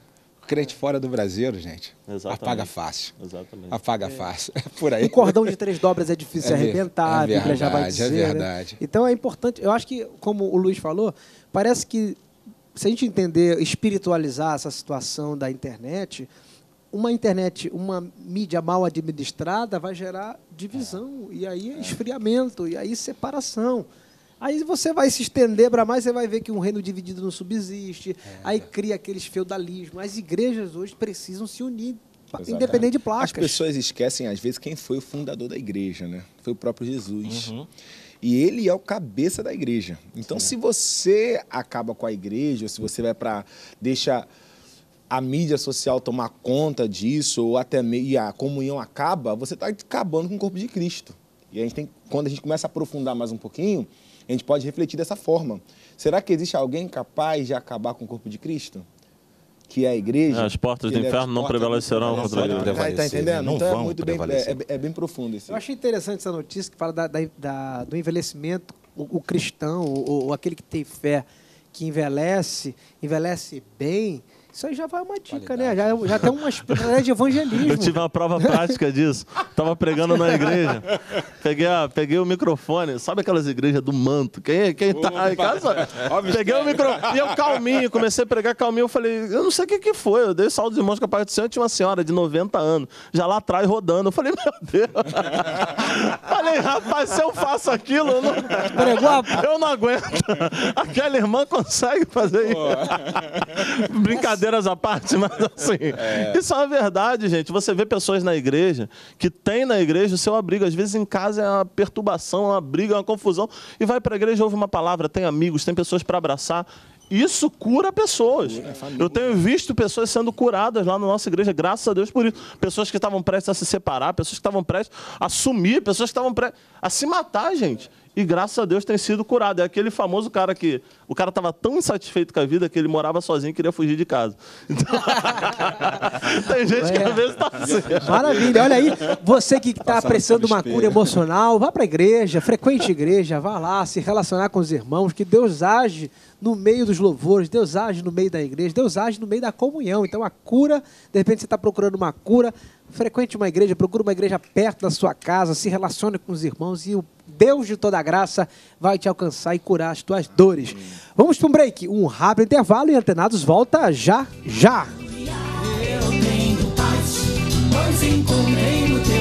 Speaker 3: crente fora do brasileiro, gente,
Speaker 2: Exatamente. apaga fácil.
Speaker 3: Exatamente. Apaga é. fácil. É por aí. O cordão
Speaker 1: de três dobras é difícil é arrebentar, é verdade, já vai é dizer. É verdade. Né? Então é importante, eu acho que, como o Luiz falou, parece que se a gente entender, espiritualizar essa situação da internet, uma internet, uma mídia mal administrada vai gerar divisão, é. e aí é. esfriamento, e aí separação. Aí você vai se estender para mais, você vai ver que um reino dividido não subsiste. É. Aí cria aqueles feudalismos. As igrejas hoje precisam se unir, Exatamente. independente de placas. As
Speaker 5: pessoas esquecem, às vezes, quem foi o fundador da igreja, né? Foi o próprio Jesus. Uhum. E ele é o cabeça da igreja. Então, Sim. se você acaba com a igreja, se você vai para. deixa a mídia social tomar conta disso, ou até e a comunhão acaba, você está acabando com o corpo de Cristo. E a gente tem, quando a gente começa a aprofundar mais um pouquinho, a gente pode refletir dessa forma. Será que existe alguém capaz de acabar com o corpo de Cristo? que é a igreja. As portas do é inferno não prevalecerão contra ele. Está tá, tá né? entendendo? Não então é muito bem, é, é,
Speaker 1: é, bem profundo isso. Eu achei interessante essa notícia que fala da, da, da, do envelhecimento, o, o cristão, ou aquele que tem fé que envelhece,
Speaker 2: envelhece bem,
Speaker 1: isso aí já vai uma dica, né? Qualidade. né? Já, já tem uma é de evangelismo. Eu tive
Speaker 2: uma prova prática disso. Tava pregando na igreja. Peguei, a, peguei o microfone. Sabe aquelas igrejas do manto? Quem, quem tá em casa? peguei o microfone. E eu calminho, comecei a pregar calminho. Eu falei, eu não sei o que, que foi. Eu dei saldo de irmãos com a parte do Senhor. Tinha uma senhora de 90 anos, já lá atrás rodando. Eu falei, meu Deus. falei, rapaz, se eu faço aquilo, eu não, eu não aguento. Aquela irmã consegue fazer isso. Brincadeira brincadeiras à parte, mas assim, é. isso é uma verdade, gente. Você vê pessoas na igreja que tem na igreja o seu abrigo. Às vezes em casa é uma perturbação, é uma briga, é uma confusão. E vai para a igreja, ouve uma palavra, tem amigos, tem pessoas para abraçar. Isso cura pessoas. Eu tenho visto pessoas sendo curadas lá na nossa igreja, graças a Deus por isso. Pessoas que estavam prestes a se separar, pessoas que estavam prestes a sumir, pessoas que estavam prestes a se matar, gente e graças a Deus tem sido curado. É aquele famoso cara que o cara estava tão insatisfeito com a vida que ele morava sozinho e queria fugir de casa. Então, tem gente que às vezes está assim. Maravilha. Olha aí,
Speaker 1: você que está apreciando uma cura emocional, vá para a igreja, frequente a igreja, vá lá, se relacionar com os irmãos, que Deus age no meio dos louvores, Deus age no meio da igreja, Deus age no meio da comunhão. Então a cura, de repente você está procurando uma cura, frequente uma igreja, procure uma igreja perto da sua casa, se relacione com os irmãos e o Deus de toda graça vai te alcançar e curar as tuas dores. Vamos para um break, um rápido intervalo e Antenados volta já, já.
Speaker 5: Eu tenho paz, pois
Speaker 1: encontrei no teu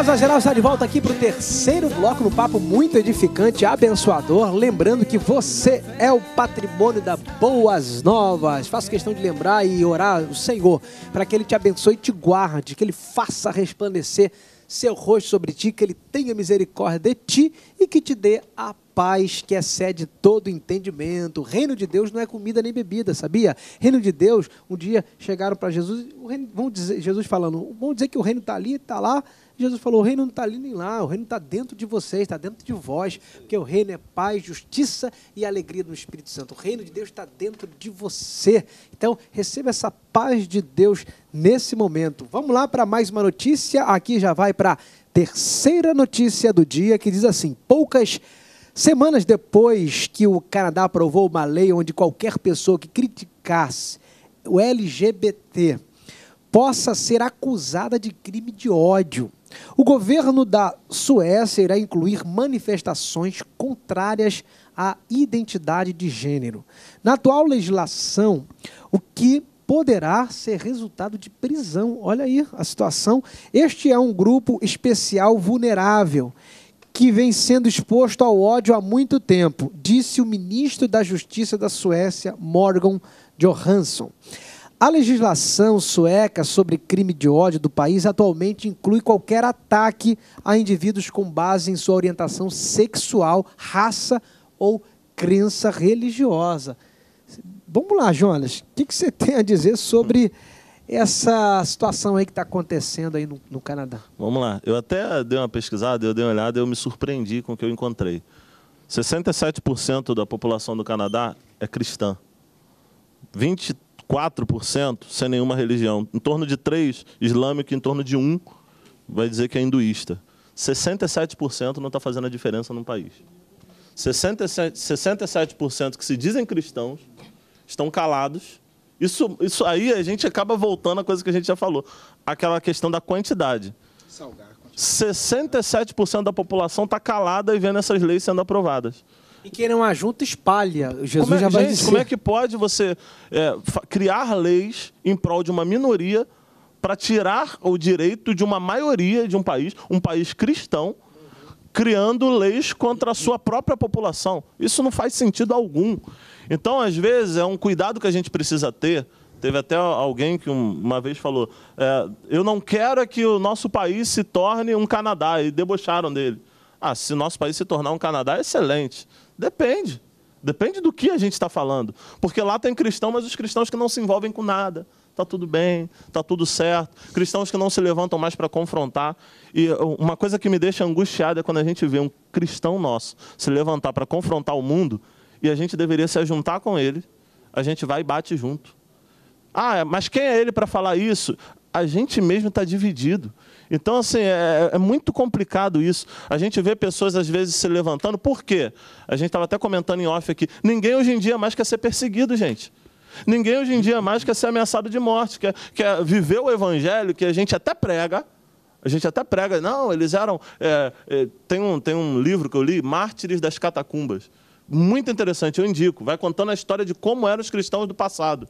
Speaker 1: Casa Geral está de volta aqui para o terceiro bloco no papo muito edificante, abençoador. Lembrando que você é o patrimônio das boas novas. Faço questão de lembrar e orar o Senhor para que Ele te abençoe e te guarde, que Ele faça resplandecer seu rosto sobre ti, que Ele tenha misericórdia de ti e que te dê a paz que excede todo entendimento. O reino de Deus não é comida nem bebida, sabia? Reino de Deus, um dia chegaram para Jesus, o reino, dizer, Jesus falando, vão dizer que o reino está ali, está lá, Jesus falou: o reino não está ali nem lá, o reino está dentro de vocês, está dentro de vós, porque o reino é paz, justiça e alegria no Espírito Santo. O reino de Deus está dentro de você. Então, receba essa paz de Deus nesse momento. Vamos lá para mais uma notícia. Aqui já vai para a terceira notícia do dia, que diz assim: poucas. Semanas depois que o Canadá aprovou uma lei onde qualquer pessoa que criticasse o LGBT possa ser acusada de crime de ódio. O governo da Suécia irá incluir manifestações contrárias à identidade de gênero. Na atual legislação, o que poderá ser resultado de prisão. Olha aí a situação. Este é um grupo especial vulnerável que vem sendo exposto ao ódio há muito tempo, disse o ministro da Justiça da Suécia, Morgan Johansson. A legislação sueca sobre crime de ódio do país atualmente inclui qualquer ataque a indivíduos com base em sua orientação sexual, raça ou crença religiosa. Vamos lá, Jonas, o que, você tem a dizer sobre essa situação aí que está acontecendo aí no, no Canadá?
Speaker 2: Vamos lá, eu até dei uma pesquisada, eu dei uma olhada, eu me surpreendi com o que eu encontrei. 67% da população do Canadá é cristã. 20 4% sem nenhuma religião. Em torno de 3% islâmico, em torno de 1% vai dizer que é hinduísta. 67% não está fazendo a diferença no país. 67%, que se dizem cristãos estão calados. Isso, isso aí a gente acaba voltando à coisa que a gente já falou, aquela questão da quantidade. 67% da população está calada e vendo essas leis sendo aprovadas. E quem não ajunta, espalha. Jesus como é, já vai gente, dizer. Como é que pode você é, criar leis em prol de uma minoria para tirar o direito de uma maioria de um país, um país cristão, criando leis contra a sua própria população? Isso não faz sentido algum. Então, às vezes, é um cuidado que a gente precisa ter. Teve até alguém que uma vez falou: é, Eu não quero é que o nosso país se torne um Canadá, e debocharam dele. Ah, se nosso país se tornar um Canadá, é excelente. Depende. Depende do que a gente está falando. Porque lá tem cristão, mas os cristãos que não se envolvem com nada. Está tudo bem, está tudo certo. Cristãos que não se levantam mais para confrontar. E uma coisa que me deixa angustiada é quando a gente vê um cristão nosso se levantar para confrontar o mundo e a gente deveria se juntar com ele. A gente vai e bate junto. Ah, mas quem é ele para falar isso? A gente mesmo está dividido. Então, assim, é, é, muito complicado isso. A gente vê pessoas, às vezes, se levantando. Por quê? A gente estava até comentando em off aqui. Ninguém hoje em dia mais quer ser perseguido, gente. Ninguém hoje em dia mais quer ser ameaçado de morte, quer, quer viver o evangelho que a gente até prega. A gente até prega, não, eles eram. É, é, tem, um, tem um livro que eu li, Mártires das Catacumbas. Muito interessante, eu indico. Vai contando a história de como eram os cristãos do passado.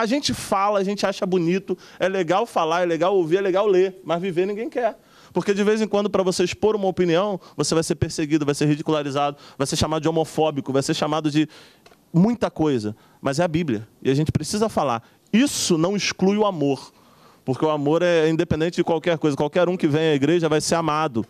Speaker 2: A gente fala, a gente acha bonito, é legal falar, é legal ouvir, é legal ler, mas viver ninguém quer. Porque de vez em quando, para você expor uma opinião, você vai ser perseguido, vai ser ridicularizado, vai ser chamado de homofóbico, vai ser chamado de muita coisa. Mas é a Bíblia. E a gente precisa falar. Isso não exclui o amor. Porque o amor é independente de qualquer coisa. Qualquer um que vem à igreja vai ser amado.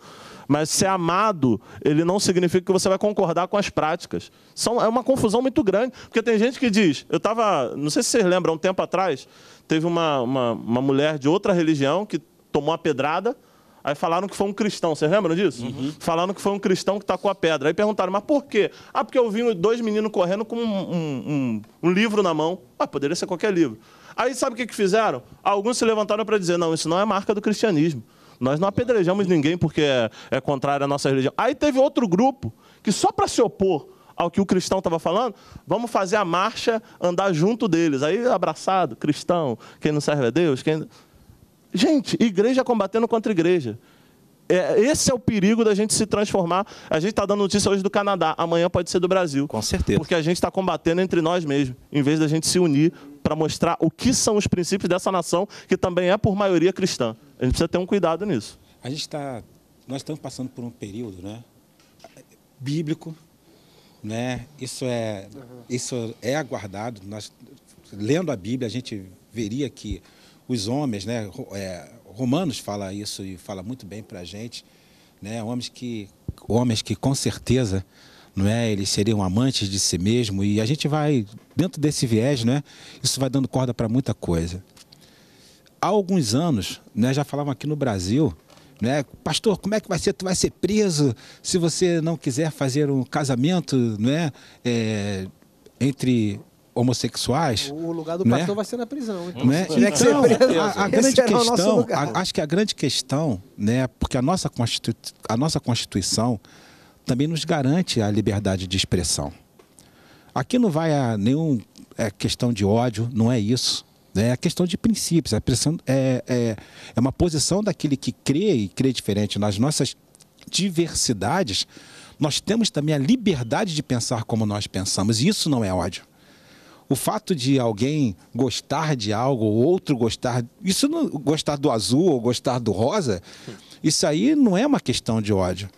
Speaker 2: Mas ser amado, ele não significa que você vai concordar com as práticas. São, é uma confusão muito grande, porque tem gente que diz, eu estava, não sei se vocês lembram, um tempo atrás, teve uma, uma, uma mulher de outra religião que tomou a pedrada, Aí falaram que foi um cristão, vocês lembram disso? Uhum. Falaram que foi um cristão que tacou a pedra. Aí perguntaram, mas por quê? Ah, porque eu vi dois meninos correndo com um, um, um, um livro na mão. Ah, poderia ser qualquer livro. Aí sabe o que, que fizeram? Alguns se levantaram para dizer, não, isso não é marca do cristianismo. Nós não apedrejamos ninguém porque é, é contrário à nossa religião. Aí teve outro grupo que só para se opor ao que o cristão estava falando, vamos fazer a marcha andar junto deles. Aí abraçado, cristão, quem não serve a Deus, quem... Gente, igreja combatendo contra igreja. É, esse é o perigo da gente se transformar. A gente está dando notícia hoje do Canadá, amanhã pode ser do Brasil. Com certeza. Porque a gente está combatendo entre nós mesmos, em vez da gente se unir para mostrar o que são os princípios dessa nação, que também é por maioria cristã. A gente precisa ter um cuidado nisso.
Speaker 3: A gente está, nós estamos passando por um período, né, bíblico, né? Isso é, isso é aguardado. Nós lendo a Bíblia a gente veria que os homens, né, é, Romanos fala isso e fala muito bem para a gente, né? Homens que, homens que com certeza não é? Eles seriam amantes de si mesmo e a gente vai dentro desse viés, né? Isso vai dando corda para muita coisa. Há alguns anos, né, já falavam aqui no Brasil, né? Pastor, como é que vai ser? Tu vai ser preso se você não quiser fazer um casamento, né? É, entre homossexuais. O
Speaker 1: lugar do né? pastor né? vai ser na prisão. Então, né? então a, a grande questão, a,
Speaker 3: acho que a grande questão, né? Porque a nossa, constituição, a nossa Constituição também nos garante a liberdade de expressão. Aqui não vai a nenhum é, questão de ódio, não é isso. Né? É a questão de princípios. A pressão é, é, é uma posição daquele que crê e crê diferente nas nossas diversidades. Nós temos também a liberdade de pensar como nós pensamos. E isso não é ódio. O fato de alguém gostar de algo, ou outro gostar, isso não, gostar do azul ou gostar do rosa, isso aí não é uma questão de ódio.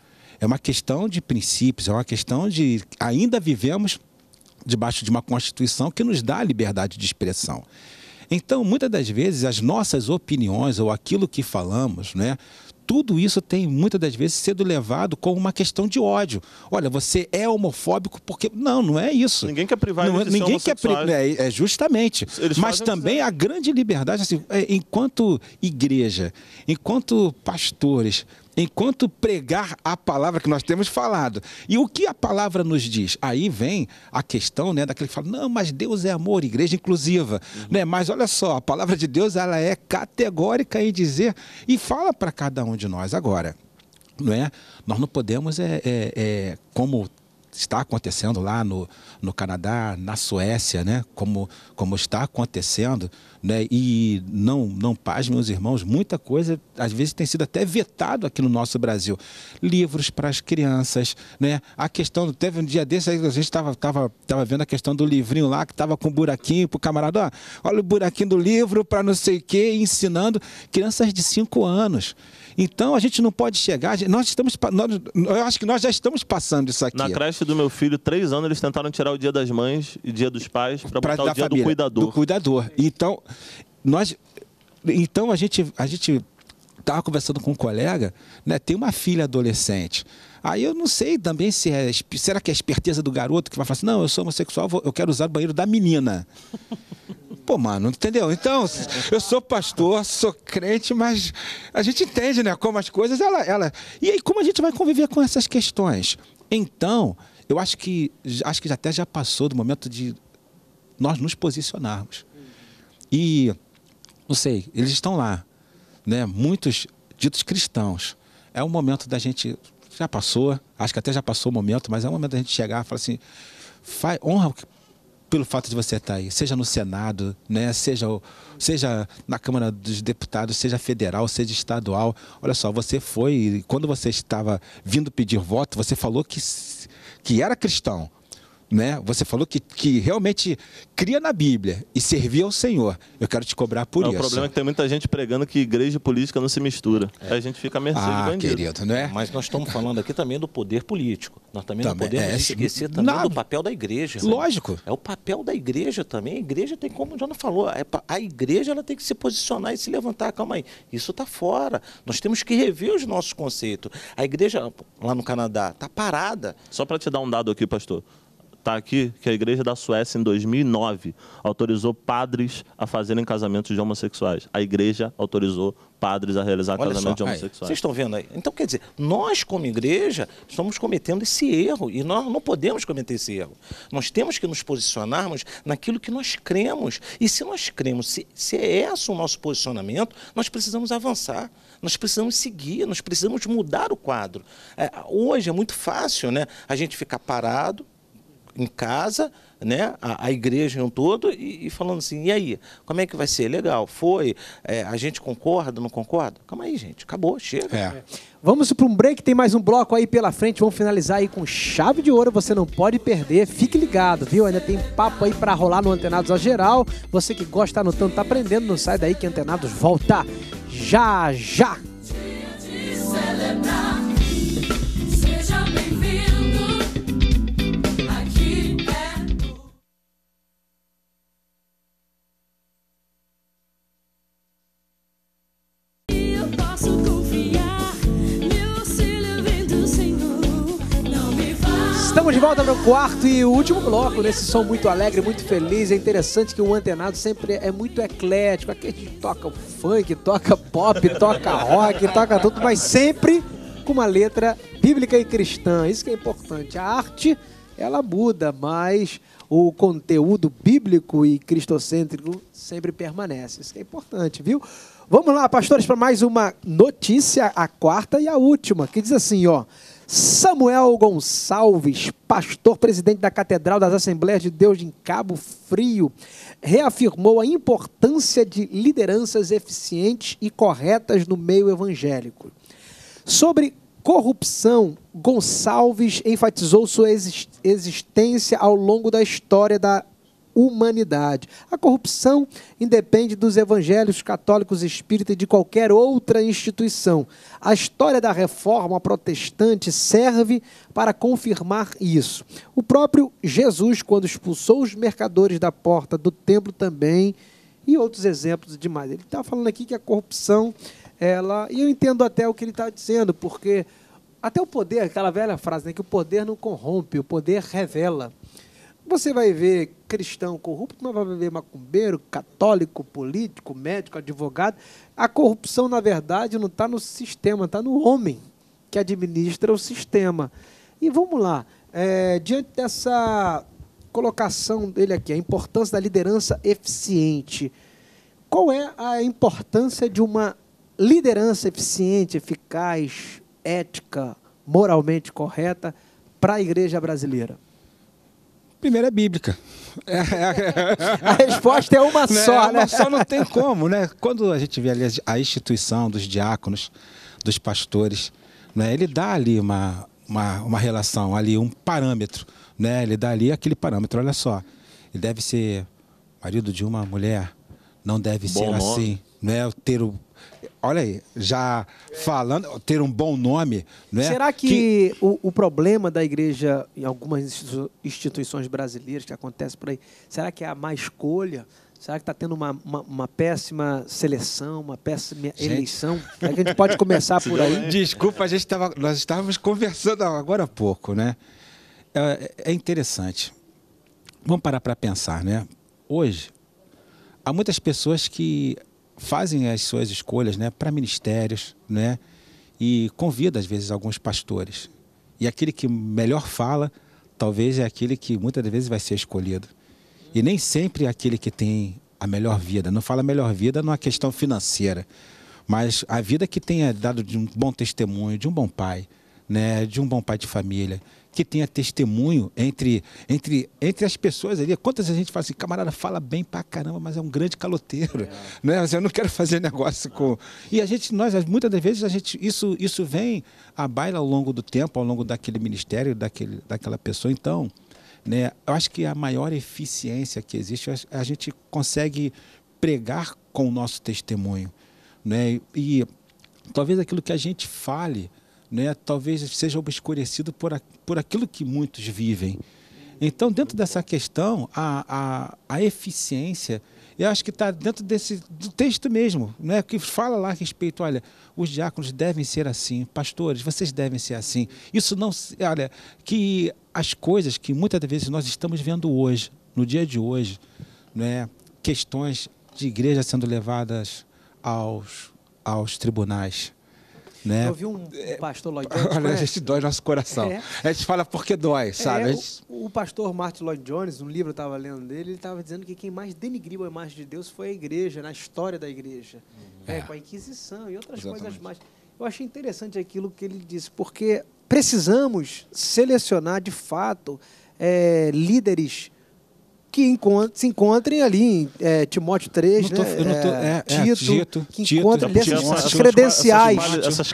Speaker 3: É uma questão de princípios, é uma questão de. Ainda vivemos debaixo de uma Constituição que nos dá a liberdade de expressão. Então, muitas das vezes, as nossas opiniões ou aquilo que falamos, né, tudo isso tem muitas das vezes sendo levado como uma questão de ódio. Olha, você é homofóbico porque não, não é isso. Ninguém quer privar não, eles é, ninguém quer privar. Né, é, é justamente. Eles Mas também a grande liberdade, assim, é, enquanto igreja, enquanto pastores, enquanto pregar a palavra que nós temos falado. E o que a palavra nos diz? Aí vem a questão né, daquele que fala, não, mas Deus é amor, igreja inclusiva. Uhum. Né? Mas olha só, a palavra de Deus ela é categórica em dizer e fala para cada um de nós agora. Não é? Nós não podemos, é, é, é como está acontecendo lá no, no Canadá, na Suécia, né? como, como está acontecendo. Né? E não, não paz, meus irmãos, muita coisa às vezes tem sido até vetado aqui no nosso Brasil. Livros para as crianças, né? A questão, teve um dia desse, a gente estava tava, tava vendo a questão do livrinho lá, que estava com um buraquinho para o camarada, olha o buraquinho do livro para não sei o que ensinando crianças de 5 anos. Então a gente não pode chegar. Nós estamos. Nós, eu acho que nós já estamos passando isso aqui. Na
Speaker 2: creche do meu filho, três anos, eles tentaram tirar o dia das mães e o dia dos pais para botar o dia família, do cuidador. Do cuidador.
Speaker 3: Então, nós. Então a gente. A gente estava conversando com um colega, né? Tem uma filha adolescente. Aí eu não sei também se é, será que é a esperteza do garoto que vai falar assim, não, eu sou homossexual, eu quero usar o banheiro da menina. Pô, mano, entendeu? Então, eu sou pastor, sou crente, mas a gente entende, né? Como as coisas, ela, ela. E aí, como a gente vai conviver com essas questões? Então, eu acho que acho que até já passou do momento de nós nos posicionarmos. E, não sei, eles estão lá, né? Muitos ditos cristãos. É o momento da gente. Já passou, acho que até já passou o momento, mas é o momento da gente chegar e falar assim: honra pelo fato de você estar aí, seja no Senado, né, seja, seja na Câmara dos Deputados, seja federal, seja estadual. Olha só, você foi, quando você estava vindo pedir voto, você falou que, que era cristão, né? Você falou que, que realmente cria na Bíblia e servia ao Senhor. Eu quero te cobrar por não, é, isso. O problema
Speaker 2: é que tem muita gente pregando que igreja e política não se mistura. É. A gente fica à mercê ah, de bandido. É? Mas nós estamos
Speaker 3: falando aqui também do
Speaker 2: poder político. Nós também, também não podemos é, esquecer
Speaker 4: também do papel da igreja. Lógico. É o papel da igreja também. A igreja tem, como o não falou, é a igreja ela tem que se posicionar e se levantar. Calma aí, isso está fora. Nós temos que
Speaker 2: rever os nossos conceitos. A igreja lá no Canadá está parada. Só para te dar um dado aqui, pastor está aqui que a igreja da Suécia, em 2009, autorizou padres a fazerem casamentos de homossexuais. A igreja autorizou padres a realizar Olha casamentos de homossexuais. Vocês estão
Speaker 4: vendo aí? Então, quer dizer, nós,
Speaker 2: como igreja, estamos cometendo esse erro e nós não podemos
Speaker 4: cometer esse erro. Nós temos que nos posicionarmos naquilo que nós cremos. E se nós cremos, se, se é esse o nosso posicionamento, nós precisamos avançar nós precisamos seguir, nós precisamos mudar o quadro. É, hoje é muito fácil né, a gente ficar parado, em casa, né, a, a igreja um todo, e, e, falando assim, e aí, como é que vai ser? Legal, foi, é, a gente concorda, não concorda? Calma aí, gente, acabou, chega.
Speaker 1: É. é. Vamos para um break, tem mais um bloco aí pela frente, vamos finalizar aí com chave de ouro, você não pode perder, fique ligado, viu? Ainda tem papo aí para rolar no Antenados a Geral, você que gosta, no tanto, tá aprendendo, não sai daí que Antenados volta já, já! Dia de celebrar. volta no quarto e último bloco, nesse som muito alegre, muito feliz. É interessante que o Antenado sempre é muito eclético. Aqui a gente toca funk, toca pop, toca rock, toca tudo, mas sempre com uma letra bíblica e cristã. Isso que é importante. A arte, ela muda, mas o conteúdo bíblico e cristocêntrico sempre permanece. Isso que é importante, viu? Vamos lá, pastores, para mais uma notícia, a quarta e a última, que diz assim, ó... Samuel Gonçalves, pastor presidente da Catedral das Assembleias de Deus em Cabo Frio, reafirmou a importância de lideranças eficientes e corretas no meio evangélico. Sobre corrupção, Gonçalves enfatizou sua existência ao longo da história da humanidade. A corrupção independe dos evangelhos católicos, espíritas e de qualquer outra instituição. A história da reforma protestante serve para confirmar isso. O próprio Jesus, quando expulsou os mercadores da porta do templo também, e outros exemplos demais. Ele está falando aqui que a corrupção, ela. E eu entendo até o que ele está dizendo, porque até o poder, aquela velha frase, né, que o poder não corrompe, o poder revela. Você vai ver cristão corrupto, mas vai ver macumbeiro, católico, político, médico, advogado. A corrupção, na verdade, não está no sistema, está no homem que administra o sistema. E vamos lá, é, diante dessa colocação dele aqui, a importância da liderança eficiente, qual é a importância de uma liderança eficiente, eficaz, ética, moralmente correta para a igreja brasileira? Primeiro é bíblica.
Speaker 3: a
Speaker 1: resposta é uma né? só,
Speaker 3: é né? Uma só não tem como, né? Quando a gente vê ali a instituição dos diáconos, dos pastores, né? ele dá ali uma, uma, uma relação, ali um parâmetro, né? Ele dá ali aquele parâmetro, olha só. Ele deve ser marido de uma mulher, não deve Bom ser nome. assim, né? Ter o Olha aí, já falando, ter um bom nome,
Speaker 1: né? Será que, que... O, o, problema da igreja em algumas instituições brasileiras que acontece por aí, será que é a má escolha? Será que está tendo uma, uma, uma, péssima seleção, uma péssima gente. eleição? Será que a gente pode começar por aí?
Speaker 3: Desculpa, a gente tava, nós estávamos conversando agora há pouco, né? É, é interessante. Vamos parar para pensar, né? Hoje, há muitas pessoas que fazem as suas escolhas né, para ministérios né, e convida, às vezes, alguns pastores. E aquele que melhor fala, talvez, é aquele que muitas vezes vai ser escolhido. E nem sempre é aquele que tem a melhor vida. Não fala melhor vida numa é questão financeira, mas a vida que tenha dado de um bom testemunho, de um bom pai, né, de um bom pai de família, que tenha testemunho entre, entre, entre as pessoas ali. Quantas a gente fala assim, camarada, fala bem pra caramba, mas é um grande caloteiro. É. Né? Mas eu não quero fazer negócio com. E a gente, nós, muitas das vezes, a gente, isso, isso vem à baila ao longo do tempo, ao longo daquele ministério, daquele, daquela pessoa. Então, né, eu acho que a maior eficiência que existe, é a gente consegue pregar com o nosso testemunho. Né? E talvez aquilo que a gente fale né, talvez seja obscurecido por, a, por aquilo que muitos vivem. Então, dentro dessa questão, a, a, a eficiência, eu acho que está dentro desse do texto mesmo, né, que fala lá a respeito, olha, os diáconos devem ser assim, pastores, vocês devem ser assim. Isso não, olha, que as coisas que muitas vezes nós estamos vendo hoje, no dia de hoje, né, questões de igreja sendo levadas aos, aos tribunais, né? Eu
Speaker 1: vi um é, pastor Lloyd Jones. Olha, a gente dói nosso coração. É.
Speaker 3: A gente fala porque dói, é, sabe? É, gente...
Speaker 1: o, o, pastor Martin Lloyd Jones, um livro eu estava lendo dele, ele estava dizendo que quem mais denigriu a imagem de Deus foi a igreja, na história da igreja. Uhum. É, é. com a Inquisição e outras Exatamente. coisas mais. Eu achei interessante aquilo que ele disse, porque precisamos selecionar de fato líderes que se encontrem ali em é, Timóteo 3, não tô, né? Não tô, é, Tito, é, Tito, que Tito, encontrem dessas, essas, essas credenciais essas, do Essas,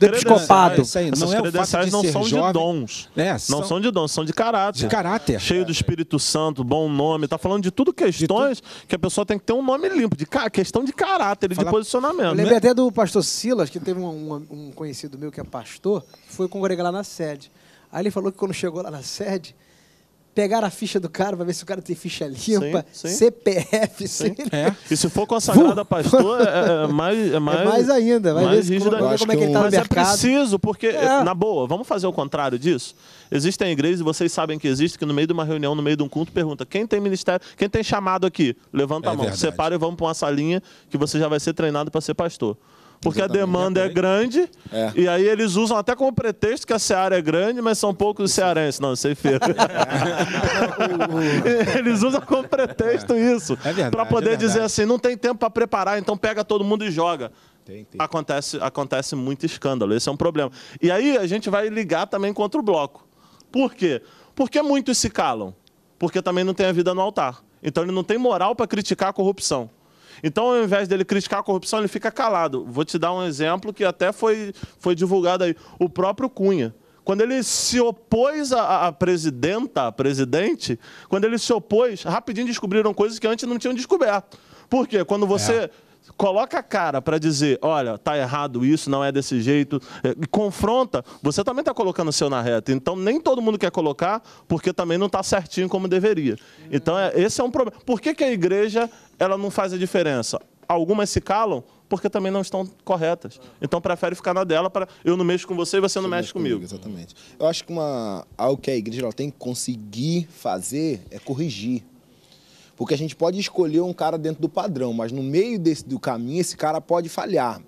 Speaker 2: não credenciais não, são de dons. não são de dons, são de caráter. De caráter. Cheio do Espírito Santo, bom nome. Tá falando de tudo questões que a pessoa tem que ter um nome limpo, de questão de caráter, de posicionamento. Eu lembrei até
Speaker 1: do pastor Silas, que teve um, um conhecido meu que é pastor, foi congregar lá na sede. Aí ele falou que quando chegou lá na sede, pegar a ficha do cara para ver se o cara tem ficha limpa, sim, sim. CPF, sim.
Speaker 2: É. E se for com a Sagrada Pastor, é, é, é, mais, é, é mais, é mais ainda, vai mais ver, como, como é que ele tá no Mas mercado. é preciso, porque, eh, na boa, vamos fazer o contrário disso? Existem igrejas, vocês sabem que existe, que no meio de uma reunião, no meio de um culto, pergunta quem tem ministério, quem tem chamado aqui? Levanta a mão, verdade. separa e vamos para uma salinha que você já vai ser treinado para ser pastor. Porque Exatamente. a demanda é grande. É. E aí eles usam até como pretexto que a Seara é grande, mas são poucos cearenses. Não, sei é feio. eles usam como pretexto é. isso. É para poder é dizer assim, não tem tempo para preparar, então pega todo mundo e joga. Tem, tem. Acontece, acontece muito escândalo. Esse é um problema. E aí a gente vai ligar também contra o bloco. Por quê? Porque muitos se calam. Porque também não tem a vida no altar. Então ele não tem moral para criticar a corrupção. Então, ao invés dele criticar a corrupção, ele fica calado. Vou te dar um exemplo que até foi, foi divulgado aí. O próprio Cunha quando ele se opôs à, presidenta, à presidente, quando ele se opôs, rapidinho descobriram coisas que antes não tinham descoberto. Por quê? Quando você é coloca a cara para dizer, olha, está errado isso, não é desse jeito, é, e confronta, você também está colocando o seu na reta. Então, nem todo mundo quer colocar, porque também não está certinho como deveria. Então, é, esse é um problema. Por que, que a igreja ela não faz a diferença? Algumas se calam porque também não estão corretas. Então, prefere ficar na dela para eu não mexo com você e você não mexe, comigo. comigo. Exatamente.
Speaker 5: Eu acho que uma, algo que a igreja ela tem que conseguir fazer é corrigir porque a gente pode escolher um cara dentro do padrão, mas no meio desse do caminho esse cara pode falhar.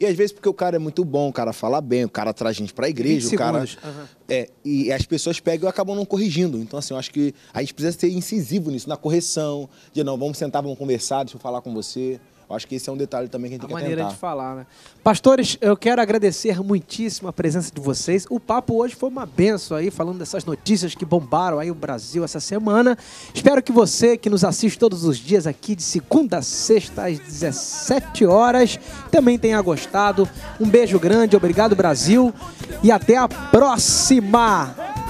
Speaker 5: E às vezes porque o cara é muito bom, o cara fala bem, o cara traz gente para a igreja, o cara uhum. é, e as pessoas pegam e acabam não corrigindo. Então assim, eu acho que a gente precisa ser incisivo nisso, na correção, de não, vamos sentar, vamos conversar, deixa eu falar com você.
Speaker 1: Acho que esse é um detalhe também que a gente a tem que atentar. maneira de falar, né? Pastores, eu quero agradecer muitíssimo a presença de vocês. O papo hoje foi uma benção aí, falando dessas notícias que bombaram aí o Brasil essa semana. Espero que você que nos assiste todos os dias aqui de segunda a sexta às 17 horas também tenha gostado. Um beijo grande, obrigado Brasil e até a próxima.